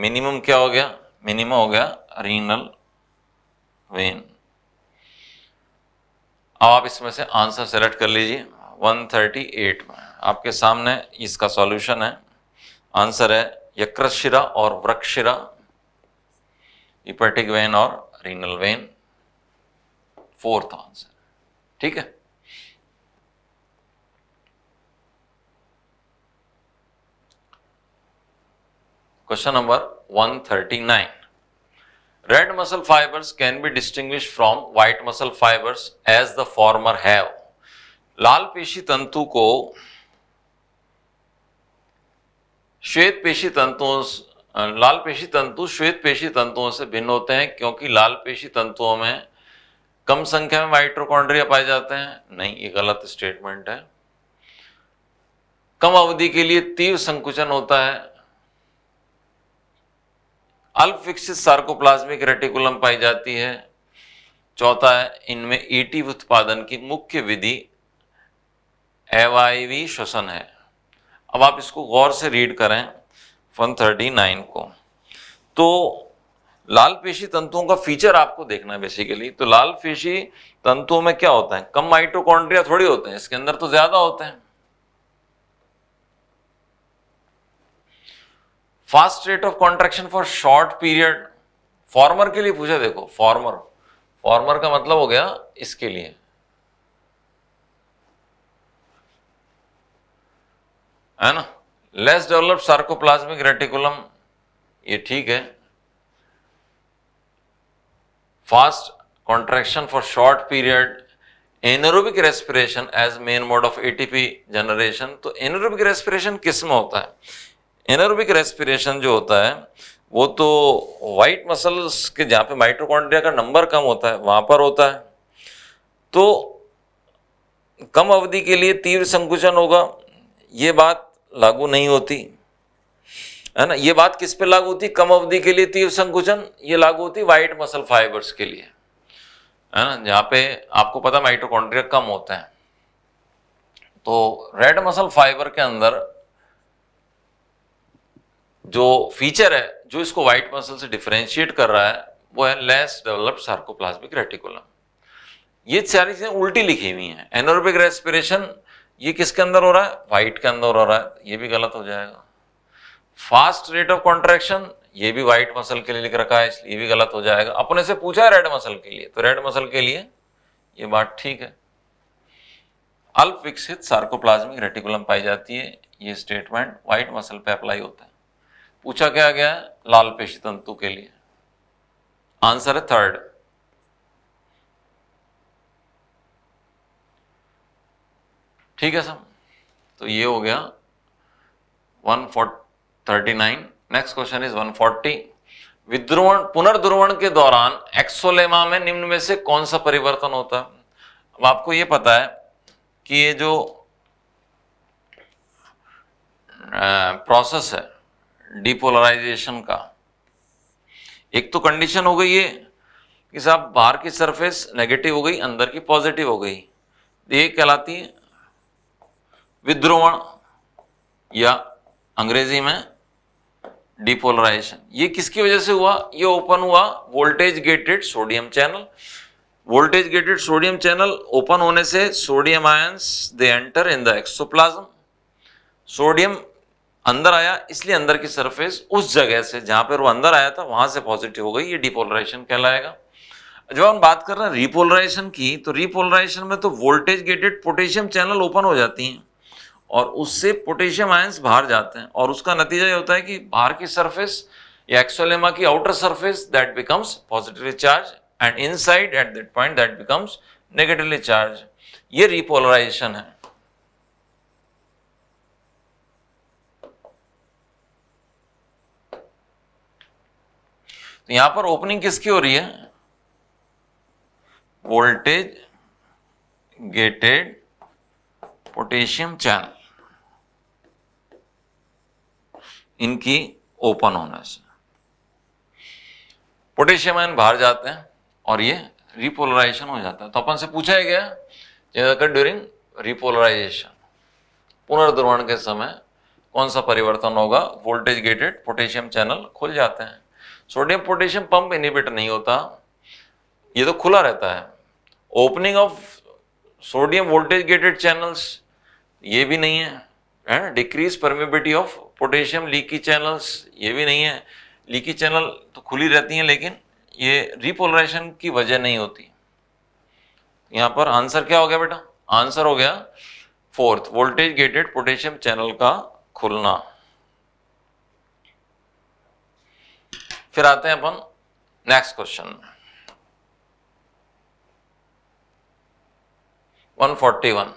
मिनिमम क्या हो गया मिनिमम हो गया रीनल वेन अब आप इसमें से आंसर सेलेक्ट कर लीजिए 138 में आपके सामने इसका सॉल्यूशन है आंसर है यकृशिरा और वृक्षशिरा इपेटिक वेन और रीनल वेन फोर्थ आंसर ठीक है question number 139 red muscle fibres can be distinguish from white muscle fibres as the former have लाल पेशी तंतु को श्वेत पेशी तंतुओं लाल पेशी तंतु श्वेत पेशी तंतुओं से भिन्न होते हैं क्योंकि लाल पेशी तंतुओं में कम संख्या में माइट्रोकॉन्ड्रिया पाए जाते हैं नहीं ये गलत स्टेटमेंट है कम अवधि के लिए तीव्र संकुचन होता है अल्पविकसित सार्कोप्लाज्मिक रेटिकुलम पाई जाती है चौथा है इनमें ईटी e उत्पादन की मुख्य विधि एवाईवी श्वसन है अब आप इसको गौर से रीड करें थर्टी नाइन को तो लाल पेशी तंतुओं का फीचर आपको देखना है बेसिकली तो लाल पेशी तंतुओं में क्या होता है कम माइट्रोकॉन्ड्रिया थोड़ी होते हैं इसके अंदर तो ज़्यादा होते हैं fast rate of contraction for short period former के लिए पूछा देखो फॉर्मर फॉर्मर का मतलब हो गया इसके लिए है ना लेस डेवलप सार्कोप्लाज्मिक रेटिकुलम ये ठीक है fast contraction for short period anaerobic respiration as main mode of ATP generation तो एनरोबिक रेस्पिरेशन किस में होता है एनरबिक रेस्पिरेशन जो होता है वो तो वाइट मसल्स के जहाँ पे माइट्रोकॉन्ड्रिया का नंबर कम होता है वहाँ पर होता है तो कम अवधि के लिए तीव्र संकुचन होगा ये बात लागू नहीं होती है ना ये बात किस पे लागू होती कम अवधि के लिए तीव्र संकुचन ये लागू होती वाइट मसल फाइबर्स के लिए है ना जहाँ पे आपको पता माइट्रोकॉन्ड्रिया कम होता है तो रेड मसल फाइबर के अंदर जो फीचर है जो इसको व्हाइट मसल से डिफ्रेंशिएट कर रहा है वो है लेस डेवलप्ड सार्कोप्लाज्मिक रेटिकुलम ये सारी चीज़ें उल्टी लिखी हुई हैं एनोरबिक रेस्पिरेशन ये किसके अंदर हो रहा है व्हाइट के अंदर हो रहा है ये भी गलत हो जाएगा फास्ट रेट ऑफ कॉन्ट्रेक्शन ये भी व्हाइट मसल के लिए लिख रखा है इसलिए भी गलत हो जाएगा अपने से पूछा है रेड मसल के लिए तो रेड मसल के लिए ये बात ठीक है अल्प विकसित सार्कोप्लाज्मिक रेटिकुलम पाई जाती है ये स्टेटमेंट व्हाइट मसल पे अप्लाई होता है पूछा क्या गया है लाल पेशी तंतु के लिए आंसर है थर्ड ठीक है सब तो ये हो गया one thirty nine next question is one forty विद्रोहण पुनर्द्रोहण के दौरान एक्सोलेमा में निम्न में से कौन सा परिवर्तन होता है अब आपको ये पता है कि ये जो प्रोसेस है डिपोलराइजेशन का एक तो कंडीशन हो गई है कि साहब बाहर की सरफेस नेगेटिव हो गई अंदर की पॉजिटिव हो गई ये कहलाती है विद्रोवण या अंग्रेजी में डिपोलराइजेशन ये किसकी वजह से हुआ ये ओपन हुआ voltage gated sodium channel voltage gated sodium channel open होने से sodium ions they enter in the axoplasm sodium अंदर आया इसलिए अंदर की सरफेस उस जगह से जहां पर वो अंदर आया था वहां से पॉजिटिव हो गई ये डिपोलराइजेशन कहलाएगा जब हम बात कर रहे हैं रिपोलराइजेशन की तो रिपोलराइजेशन में तो voltage gated potassium channel open हो जाती हैं और उससे पोटेशियम आयंस बाहर जाते हैं और उसका नतीजा ये होता है कि बाहर की सरफेस या एक्सोलेमा की outer surface that becomes positively charge and inside at that point that becomes negatively charge ये रिपोलराइजेशन है तो यहां पर ओपनिंग किसकी हो रही है वोल्टेज गेटेड पोटेशियम चैनल इनकी ओपन होने से पोटेशियम आयन बाहर जाते हैं और ये रिपोलराइजेशन हो जाता है तो अपन से पूछा गया ज्यादातर ड्यूरिंग रिपोलराइजेशन पुनर्द्रवण के समय कौन सा परिवर्तन होगा वोल्टेज गेटेड पोटेशियम चैनल खुल जाते हैं सोडियम पोटेशियम पंप इनिबिट नहीं होता ये तो खुला रहता है opening of sodium voltage gated channels ये भी नहीं है and decrease permeability of potassium leaky channels ये भी नहीं है लीकी चैनल तो खुली रहती हैं लेकिन ये रिपोलराइजेशन की वजह नहीं होती यहाँ पर आंसर क्या हो गया बेटा आंसर हो गया fourth voltage gated potassium channel का खुलना फिर आते हैं अपन नेक्स्ट क्वेश्चन में 141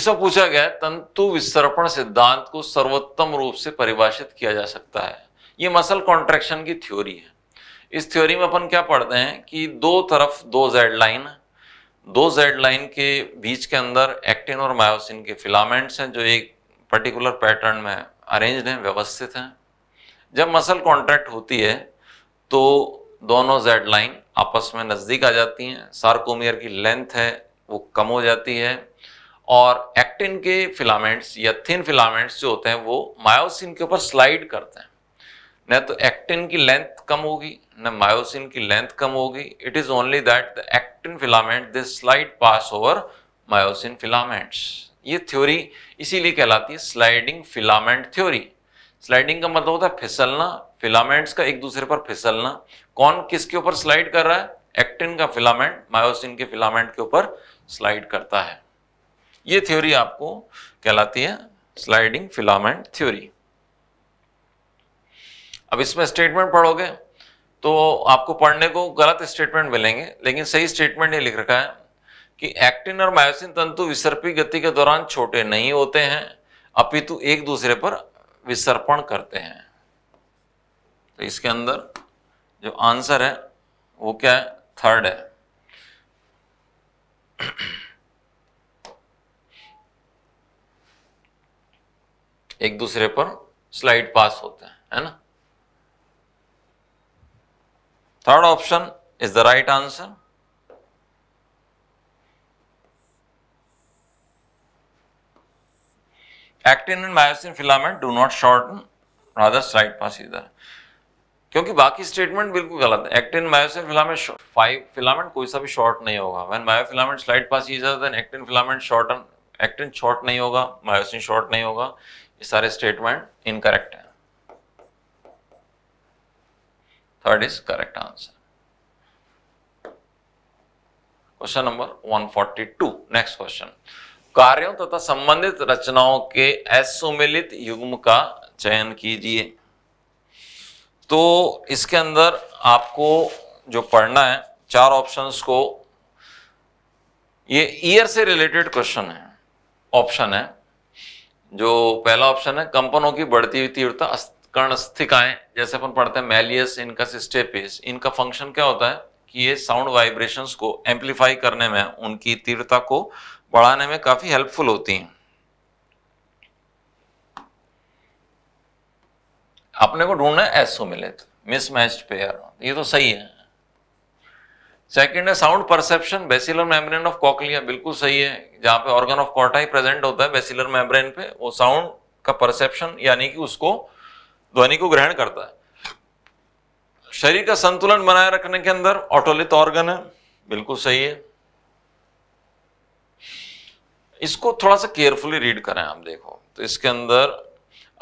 इसमें पूछा गया तंतु विसर्पण सिद्धांत को सर्वोत्तम रूप से परिभाषित किया जा सकता है ये मसल कॉन्ट्रेक्शन की थ्योरी है इस थ्योरी में अपन क्या पढ़ते हैं कि दो तरफ दो जेड लाइन दो जेड लाइन के बीच के अंदर एक्टिन और मायोसिन के फिलामेंट्स हैं जो एक पर्टिकुलर पैटर्न में अरेंज्ड हैं व्यवस्थित हैं जब मसल कॉन्ट्रैक्ट होती है तो दोनों जेड लाइन आपस में नज़दीक आ जाती हैं सार्कोमियर की लेंथ है वो कम हो जाती है और एक्टिन के फिलामेंट्स या थिन फिलामेंट्स जो होते हैं वो मायोसिन के ऊपर स्लाइड करते हैं न तो एक्टिन की लेंथ कम होगी न मायोसिन की लेंथ कम होगी it is only that the actin filament this slide pass over myosin filaments ये थ्योरी इसीलिए कहलाती है स्लाइडिंग फिलामेंट थ्योरी स्लाइडिंग का मतलब होता है फिसलना फिलामेंट्स का एक दूसरे पर फिसलना कौन किसके ऊपर स्लाइड कर रहा है एक्टिन का फिलामेंट मायोसिन के फिलामेंट के ऊपर स्लाइड करता है ये थ्योरी आपको कहलाती है स्लाइडिंग फिलामेंट थ्योरी अब इसमें स्टेटमेंट पढ़ोगे तो आपको पढ़ने को गलत स्टेटमेंट मिलेंगे लेकिन सही स्टेटमेंट ये लिख रखा है कि एक्टिन और मायोसिन तंतु विसर्पी गति के दौरान छोटे नहीं होते हैं अपितु एक दूसरे पर विसर्पण करते हैं तो इसके अंदर जो आंसर है वो क्या है थर्ड है एक दूसरे पर स्लाइड पास होते हैं है ना third option is the right answer actin and myosin filament do not shorten rather slide past इधर क्योंकि बाकी स्टेटमेंट बिल्कुल गलत है actin myosin filament five filament कोई सा भी शॉर्ट नहीं होगा व्हेन मायोफिलामेंट स्लाइड पास इधर then actin filament shorten actin short नहीं होगा मायोसिन शॉर्ट नहीं होगा ये सारे स्टेटमेंट इनकरेक्ट है third is correct answer question number 142 next question कार्यों तथा संबंधित रचनाओं के असुमिलित युग्म का चयन कीजिए तो इसके अंदर आपको जो पढ़ना है चार ऑप्शंस को ये ईयर से रिलेटेड क्वेश्चन है ऑप्शन है जो पहला ऑप्शन है कंपनों की बढ़ती हुई तीव्रता कर्णस्थिकाएं जैसे अपन पढ़ते हैं मेलियस इनका सिस्टेपेस इनका फंक्शन क्या होता है कि ये साउंड वाइब्रेशंस को एम्पलीफाई करने में उनकी तीव्रता को पढ़ाने में काफ़ी हेल्पफुल होती हैं अपने को ढूंढना है एसो मिले तो मिसमैच पेयर ये तो सही है सेकंड है sound perception basilar membrane of cochlea बिल्कुल सही है जहां पे ऑर्गन ऑफ ही प्रेजेंट होता है बेसिलर मेम्ब्रेन पे वो साउंड का परसेप्शन यानी कि उसको ध्वनि को ग्रहण करता है शरीर का संतुलन बनाए रखने के अंदर ऑटोलिथ ऑर्गन है बिल्कुल सही है इसको थोड़ा सा केयरफुली रीड करें आप देखो तो इसके अंदर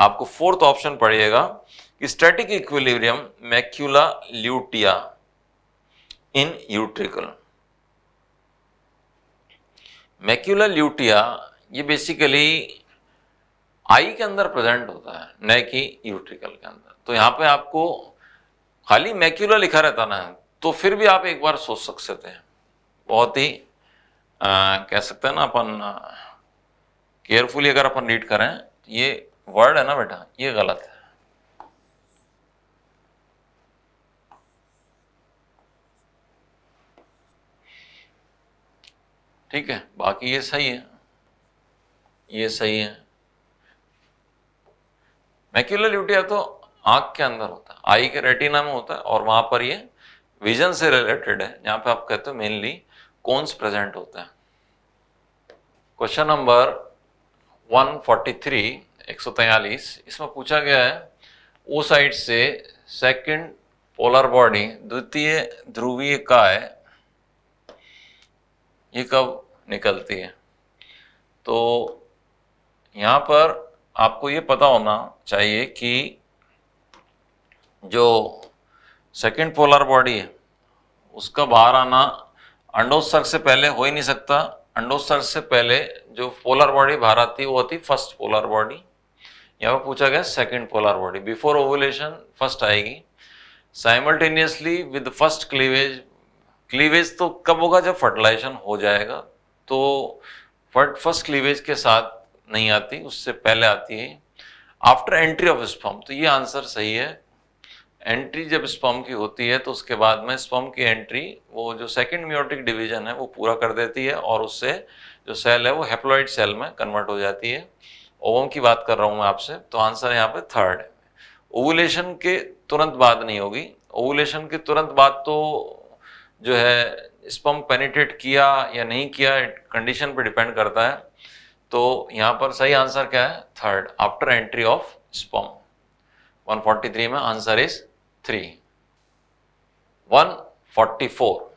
आपको फोर्थ ऑप्शन पढ़िएगा कि static equilibrium macula lutea in utricle macula lutea ये बेसिकली आई के अंदर प्रेजेंट होता है न कि यूट्रिकल के अंदर तो यहां पे आपको खाली मैक्यूला लिखा रहता ना तो फिर भी आप एक बार सोच सकते हैं बहुत ही कह सकते हैं ना अपन केयरफुली अगर अपन रीड करें ये वर्ड है ना बेटा ये गलत है ठीक है बाकी ये सही है ये सही है मैक्यूलर ल्यूटिया तो आंख के अंदर होता है आई के रेटिना में होता है और वहां पर ये विजन से रिलेटेड है जहां पे आप कहते हो मेनली से प्रेजेंट होते हैं क्वेश्चन नंबर 143 143 इसमें पूछा गया है ओ साइड से सेकंड पोलर बॉडी द्वितीय ध्रुवीय काय ये कब निकलती है तो यहां पर आपको ये पता होना चाहिए कि जो सेकंड पोलर बॉडी है उसका बाहर आना अंडोत्सर्ग से पहले हो ही नहीं सकता अंडोत्सर्ग से पहले जो पोलर बॉडी बाहर आती वो होती फर्स्ट पोलर बॉडी यहाँ पर पूछा गया second polar body before ovulation first आएगी simultaneously with first cleavage cleavage तो कब होगा जब फर्टिलाइजेशन हो जाएगा तो फर्ट फर्स्ट क्लीवेज के साथ नहीं आती उससे पहले आती है आफ्टर एंट्री ऑफ स्पम तो ये आंसर सही है एंट्री जब स्पर्म की होती है तो उसके बाद में स्पर्म की एंट्री वो जो सेकंड म्योटिक डिवीजन है वो पूरा कर देती है और उससे जो सेल है वो हेप्लॉइड सेल में कन्वर्ट हो जाती है ओवम की बात कर रहा हूँ मैं आपसे तो आंसर यहाँ पे थर्ड है ओवुलेशन के तुरंत बाद नहीं होगी ओवुलेशन के तुरंत बाद तो जो है स्पम पेनिट्रेट किया या नहीं किया कंडीशन पर डिपेंड करता है तो यहाँ पर सही आंसर क्या है third after entry of sperm 143 में answer is 3. 144.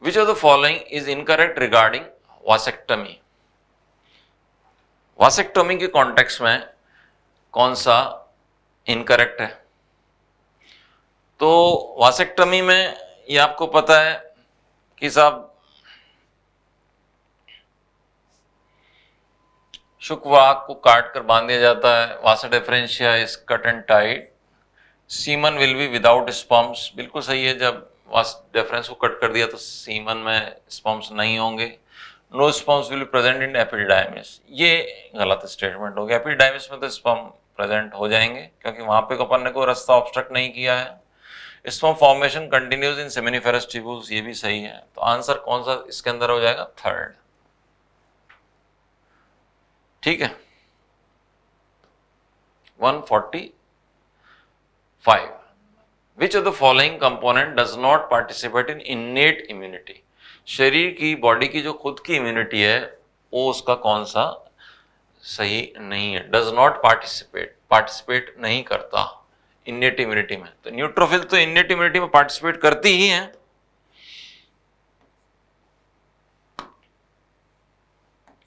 Which of the following is incorrect regarding vasectomy vasectomy के कॉन्टेक्स्ट में कौन सा इनकरेक्ट है तो वासेक्टमी में ये आपको पता है कि साहब शुक्रवाक को काट कर बांध दिया जाता है vasa deferentia is cut and tied semen will be without sperms बिल्कुल सही है जब वास डिफरेंस को कट कर दिया तो सीमन में स्पम्स नहीं होंगे no sperms will present in epididymis ये गलत स्टेटमेंट हो गया एपिडाइमिस में तो स्पम प्रेजेंट हो जाएंगे क्योंकि वहाँ पे अपन ने कोई रास्ता ऑब्स्ट्रक्ट नहीं किया है sperm formation continues in seminiferous tubules ये भी सही है तो आंसर कौन सा इसके अंदर हो जाएगा थर्ड ठीक है forty five which of the following component does not participate in innate immunity शरीर की बॉडी की जो खुद की इम्यूनिटी है वो उसका कौन सा सही नहीं है डज नॉट पार्टिसिपेट पार्टिसिपेट नहीं करता इननेट इम्यूनिटी में तो न्यूट्रोफिल तो इननेट इम्यूनिटी में पार्टिसिपेट करती ही है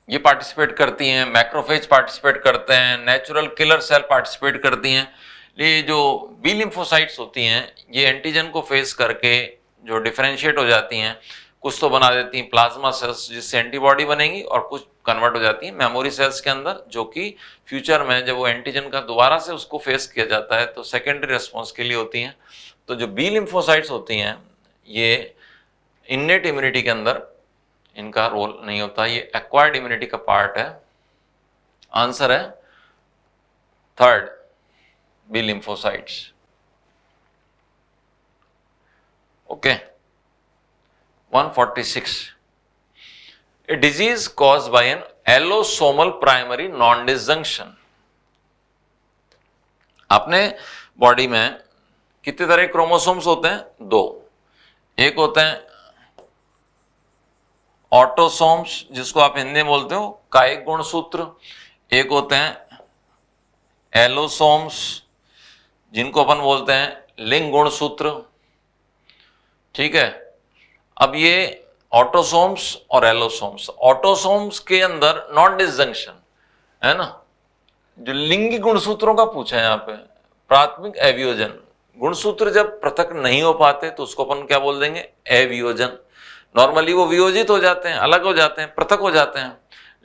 ये पार्टिसिपेट करती हैं मैक्रोफेज पार्टिसिपेट करते हैं नेचुरल किलर सेल पार्टिसिपेट करती हैं ये जो बी लिम्फोसाइट्स होती हैं ये एंटीजन को फेस करके जो डिफ्रेंशिएट हो जाती हैं कुछ तो बना देती हैं प्लाज्मा सेल्स जिससे एंटीबॉडी बनेगी और कुछ कन्वर्ट हो जाती हैं मेमोरी सेल्स के अंदर जो कि फ्यूचर में जब वो एंटीजन का दोबारा से उसको फेस किया जाता है तो सेकेंडरी रिस्पॉन्स के लिए होती हैं तो जो बी लिम्फोसाइट्स होती हैं ये इन्नेट इम्यूनिटी के अंदर इनका रोल नहीं होता ये एक्वायर्ड इम्यूनिटी का पार्ट है आंसर है third B lymphocytes. Okay. 146. A disease caused by an allosomal primary non-disjunction. आपने बॉडी में कितने तरह के क्रोमोसोम्स होते हैं दो एक होते हैं ऑटोसोम्स जिसको आप हिंदी में बोलते हो कायिक गुणसूत्र एक होते हैं एलोसोम्स जिनको अपन बोलते हैं लिंग गुण सूत्र ठीक है अब ये ऑटोसोम्स और एलोसोम्स ऑटोसोम्स के अंदर नॉन डिसजंक्शन है ना जो लिंगी गुणसूत्रों का पूछा है यहां पे प्राथमिक एवियोजन गुणसूत्र जब पृथक नहीं हो पाते तो उसको अपन क्या बोल देंगे एवियोजन नॉर्मली वो वियोजित हो जाते हैं अलग हो जाते हैं पृथक हो जाते हैं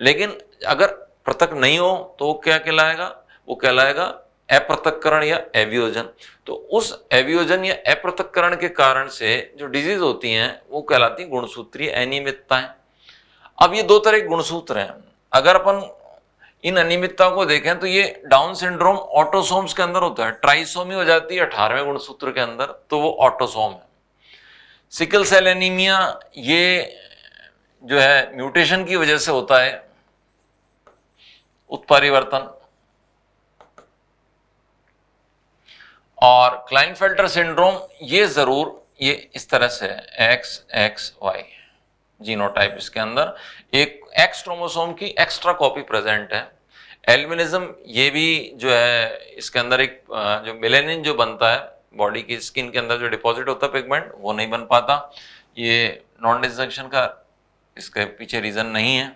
लेकिन अगर पृथक नहीं हो तो क्या कहलाएगा वो कहलाएगा अपृथककरण या एवियोजन तो उस एवियोजन या अपृथककरण के कारण से जो डिजीज होती हैं वो कहलाती है गुणसूत्रीय है अब ये दो तरह के गुणसूत्र हैं अगर अपन इन अनियमितता को देखें तो ये डाउन सिंड्रोम ऑटोसोम्स के अंदर होता है ट्राइसोमी हो जाती है अठारहवें गुणसूत्र के अंदर तो वो ऑटोसोम है सिकल सेल एनीमिया ये जो है म्यूटेशन की वजह से होता है उत्परिवर्तन और क्लाइन फिल्टर सिंड्रोम ये ज़रूर ये इस तरह से है एक्स एक्स वाई जीनोटाइप इसके अंदर एक एक्स क्रोमोसोम की एक्स्ट्रा कॉपी प्रेजेंट है एल्मिनिज्म ये भी जो है इसके अंदर एक जो मिलेनिन जो बनता है बॉडी की स्किन के अंदर जो डिपॉजिट होता है पिगमेंट वो नहीं बन पाता ये नॉन डिजंक्शन का इसके पीछे रीज़न नहीं है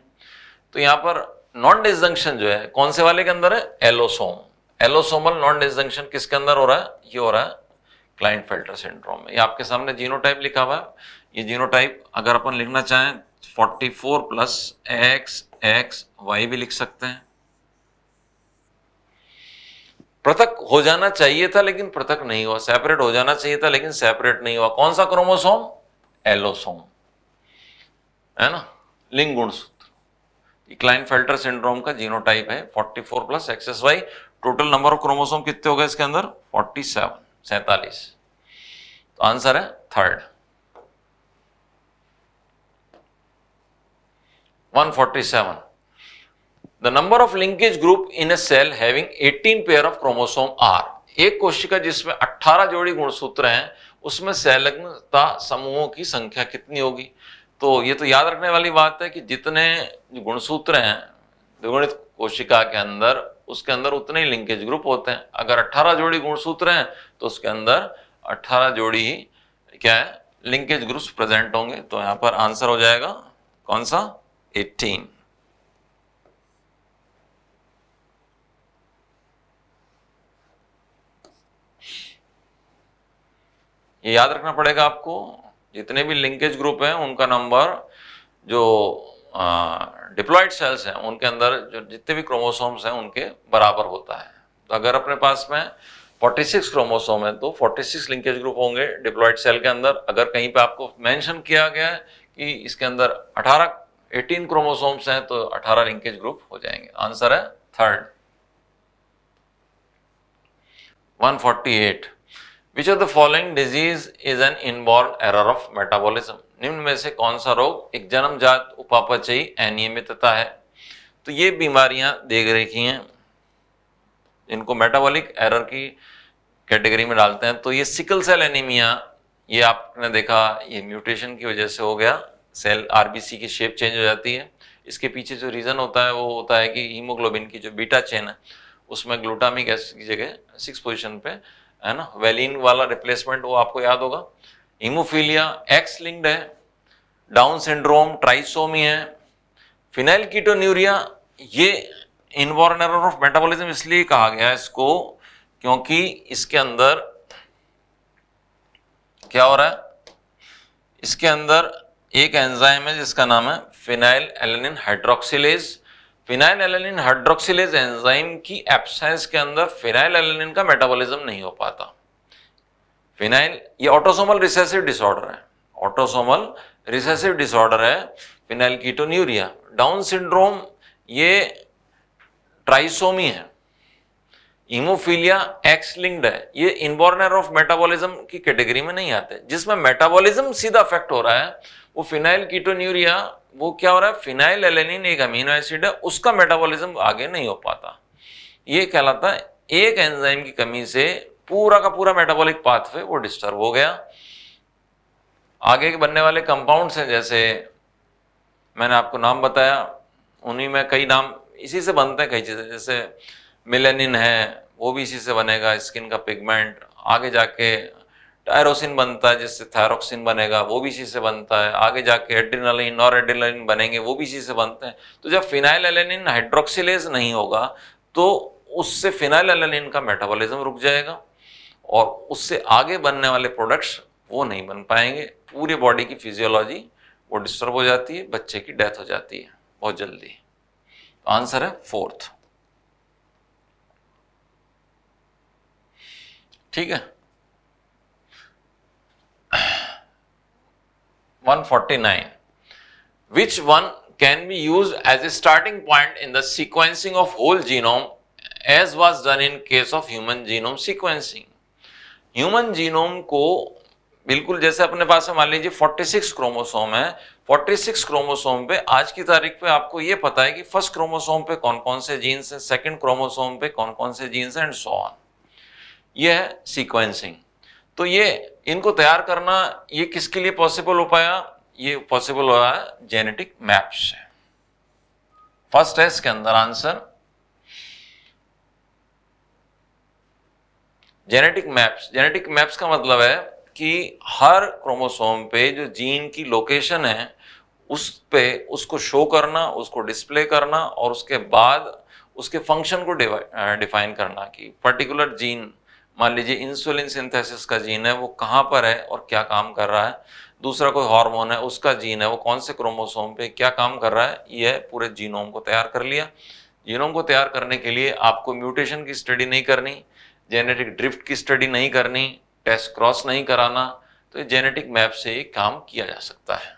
तो यहाँ पर नॉन डिजंक्शन जो है कौन से वाले के अंदर है एलोसोम एलोसोमल नॉन डिस्जंक्शन किसके अंदर हो रहा है ये हो रहा है क्लाइंट फिल्टर सिंड्रोम में ये आपके सामने जीनोटाइप लिखा हुआ है ये जीनोटाइप अगर अपन लिखना चाहें 44 प्लस एक्स एक्स वाई भी लिख सकते हैं पृथक हो जाना चाहिए था लेकिन पृथक नहीं हुआ सेपरेट हो जाना चाहिए था लेकिन सेपरेट नहीं हुआ कौन सा क्रोमोसोम एलोसोम है ना लिंग गुण सूत्र क्लाइन फिल्टर सिंड्रोम का जीनोटाइप है 44 plus XX Y total number of chromosome कितने हो गए इसके अंदर 47 सैतालीस तो आंसर है third 147 the number of linkage group in a cell having 18 pair एक कोशिका जिसमें 18 जोड़ी गुणसूत्र हैं उसमें संलग्नता समूहों की संख्या कितनी होगी तो ये तो याद रखने वाली बात है कि जितने गुणसूत्र हैं द्विगुणित कोशिका के अंदर उसके अंदर उतने ही लिंकेज ग्रुप होते हैं अगर 18 जोड़ी गुणसूत्र हैं तो उसके अंदर 18 जोड़ी ही क्या है लिंकेज ग्रुप्स प्रेजेंट होंगे तो यहां पर आंसर हो जाएगा कौन सा 18 ये याद रखना पड़ेगा आपको जितने भी लिंकेज ग्रुप हैं उनका नंबर जो डिप्लॉयड सेल्स हैं उनके अंदर जो जितने भी क्रोमोसोम्स हैं उनके बराबर होता है तो अगर अपने पास में 46 क्रोमोसोम है तो 46 लिंकेज ग्रुप होंगे डिप्लॉयड सेल के अंदर अगर कहीं पे आपको मेंशन किया गया है कि इसके अंदर 18 18 क्रोमोसोम्स हैं तो 18 लिंकेज ग्रुप हो जाएंगे आंसर है third 148 which of the following disease is an inborn error of metabolism निम्न में से कौन सा रोग एक जन्मजात उपापचयी अनियमितता है तो ये बीमारियां देख रेखी हैं इनको मेटाबॉलिक एरर की कैटेगरी में डालते हैं तो ये सिकल सेल एनीमिया ये आपने देखा ये म्यूटेशन की वजह से हो गया सेल आरबीसी की शेप चेंज हो जाती है इसके पीछे जो रीज़न होता है वो होता है कि हीमोग्लोबिन की जो बीटा चेन है उसमें ग्लूटामिक एसिड की जगह सिक्स पोजीशन पे है ना वेलिन वाला रिप्लेसमेंट वो आपको याद होगा हीमोफीलिया एक्स लिंक्ड है डाउन सिंड्रोम ट्राइसोमी है फिनाइल कीटोन्यूरिया ये इनवॉर्नर एरर ऑफ मेटाबॉलिज्म इसलिए कहा गया है इसको क्योंकि इसके अंदर क्या हो रहा है इसके अंदर एक एंजाइम है जिसका नाम है phenylalanine hydroxylase phenylalanine hydroxylase enzyme की एब्सेंस के अंदर फिनाइल एलेनिन का मेटाबॉलिज्म नहीं हो पाता फिनाइल ये ऑटोसोमल रिसेसिव डिसऑर्डर है ऑटोसोमल रिसेसिव डिसऑर्डर है फिनाइल कीटोन्यूरिया डाउन सिंड्रोम ये ट्राइसोमी है इमोफीलिया एक्स लिंक्ड है ये इनबॉर्नर ऑफ मेटाबॉलिज्म की कैटेगरी में नहीं आते जिसमें मेटाबॉलिज्म सीधा अफेक्ट हो रहा है वो फिनाइल कीटोन्यूरिया वो क्या हो रहा है फिनाइल एलेनिन एक अमीनो एसिड है उसका मेटाबॉलिज्म आगे नहीं हो पाता ये कहलाता है एक एंजाइम की कमी से पूरा का पूरा मेटाबॉलिक पाथवे वो डिस्टर्ब हो गया आगे के बनने वाले कंपाउंड्स हैं जैसे मैंने आपको नाम बताया उन्हीं में कई नाम इसी से बनते हैं कई चीज़ें जैसे मिलेनिन है वो भी इसी से बनेगा स्किन का पिगमेंट आगे जाके टायरोसिन बनता है जिससे थायरोक्सिन बनेगा वो भी इसी से बनता है आगे जाके एड्रिनलिन और एड्रिनलिन बनेंगे वो भी इसी से बनते हैं तो जब फिनाइल एलेनिन हाइड्रोक्सिलेज नहीं होगा तो उससे फिनाइल एलेनिन का मेटाबॉलिज्म रुक जाएगा और उससे आगे बनने वाले प्रोडक्ट्स वो नहीं बन पाएंगे पूरे बॉडी की फिजियोलॉजी वो डिस्टर्ब हो जाती है बच्चे की डेथ हो जाती है बहुत जल्दी आंसर तो है फोर्थ ठीक है 149 which one can be use as a starting point in the sequencing of whole genome as was done in case of human genome sequencing human genome को बिल्कुल जैसे अपने पास मान लीजिए 46 क्रोमोसोम है 46 क्रोमोसोम पे आज की तारीख पे आपको ये पता है कि फर्स्ट क्रोमोसोम पे कौन कौन से जीन्स हैं सेकंड क्रोमोसोम पे कौन कौन से जीन्स हैं एंड सो ऑन ये है सीक्वेंसिंग तो ये इनको तैयार करना ये किसके लिए पॉसिबल हो पाया ये पॉसिबल हो रहा है जेनेटिक मैप फर्स्ट है इसके अंदर answer genetic maps genetic maps का मतलब है कि हर क्रोमोसोम पे जो जीन की लोकेशन है उस पे उसको शो करना उसको डिस्प्ले करना और उसके बाद उसके फंक्शन को डिफाइन करना कि पर्टिकुलर जीन मान लीजिए इंसुलिन सिंथेसिस का जीन है वो कहाँ पर है और क्या काम कर रहा है दूसरा कोई हार्मोन है उसका जीन है वो कौन से क्रोमोसोम पे क्या काम कर रहा है यह पूरे जीनोम को तैयार कर लिया जीनोम को तैयार करने के लिए आपको म्यूटेशन की स्टडी नहीं करनी जेनेटिक ड्रिफ्ट की स्टडी नहीं करनी टेस्ट क्रॉस नहीं कराना तो जेनेटिक मैप से काम किया जा सकता है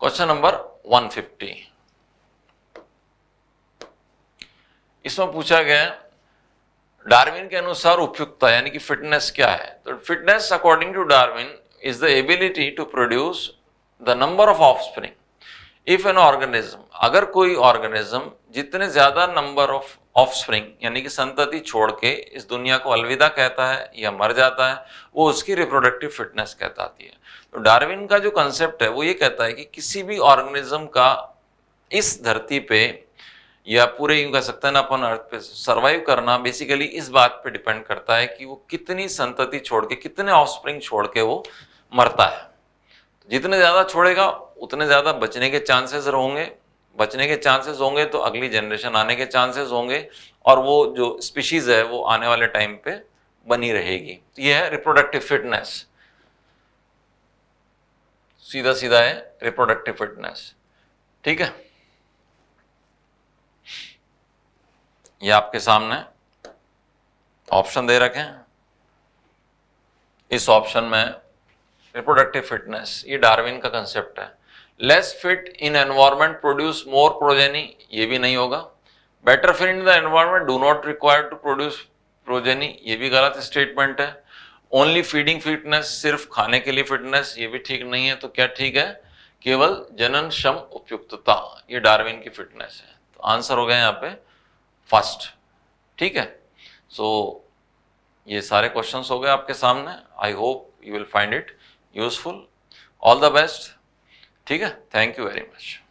क्वेश्चन नंबर 150 इसमें पूछा गया डार्विन के अनुसार उपयुक्तता यानी कि फिटनेस क्या है तो fitness according to Darwin is the ability to produce the number of offspring if an organism अगर कोई ऑर्गेनिज्म जितने ज्यादा नंबर ऑफ ऑफस्प्रिंग यानी कि संतति छोड़ के इस दुनिया को अलविदा कहता है या मर जाता है वो उसकी रिप्रोडक्टिव फिटनेस कहताती है तो डार्विन का जो कंसेप्ट है वो ये कहता है कि किसी भी ऑर्गेनिज्म का इस धरती पे या पूरे यूं कह सकते हैं ना अपन अर्थ पे सर्वाइव करना बेसिकली इस बात पे डिपेंड करता है कि वो कितनी संतति छोड़ के कितने ऑफस्प्रिंग छोड़ के वो मरता है जितने ज़्यादा छोड़ेगा उतने ज़्यादा बचने के चांसेस होंगे बचने के चांसेस होंगे तो अगली जनरेशन आने के चांसेस होंगे और वो जो स्पीशीज़ है वो आने वाले टाइम पे बनी रहेगी तो ये है रिप्रोडक्टिव फिटनेस सीधा सीधा है रिप्रोडक्टिव फिटनेस ठीक है ये आपके सामने ऑप्शन दे रखे हैं इस ऑप्शन में रिप्रोडक्टिव फिटनेस ये डार्विन का कंसेप्ट है less fit in environment produce more progeny ये भी नहीं होगा better fit in the environment do not require to produce progeny ये भी गलत स्टेटमेंट है ओनली फीडिंग फिटनेस सिर्फ खाने के लिए फिटनेस ये भी ठीक नहीं है तो क्या ठीक है केवल जनन क्षम उपयुक्तता ये डार्विन की फिटनेस है तो आंसर हो गया यहाँ पे फर्स्ट ठीक है सो so, ये सारे क्वेश्चंस हो गए आपके सामने I hope you will find it useful all the best ठीक है थैंक यू वेरी मच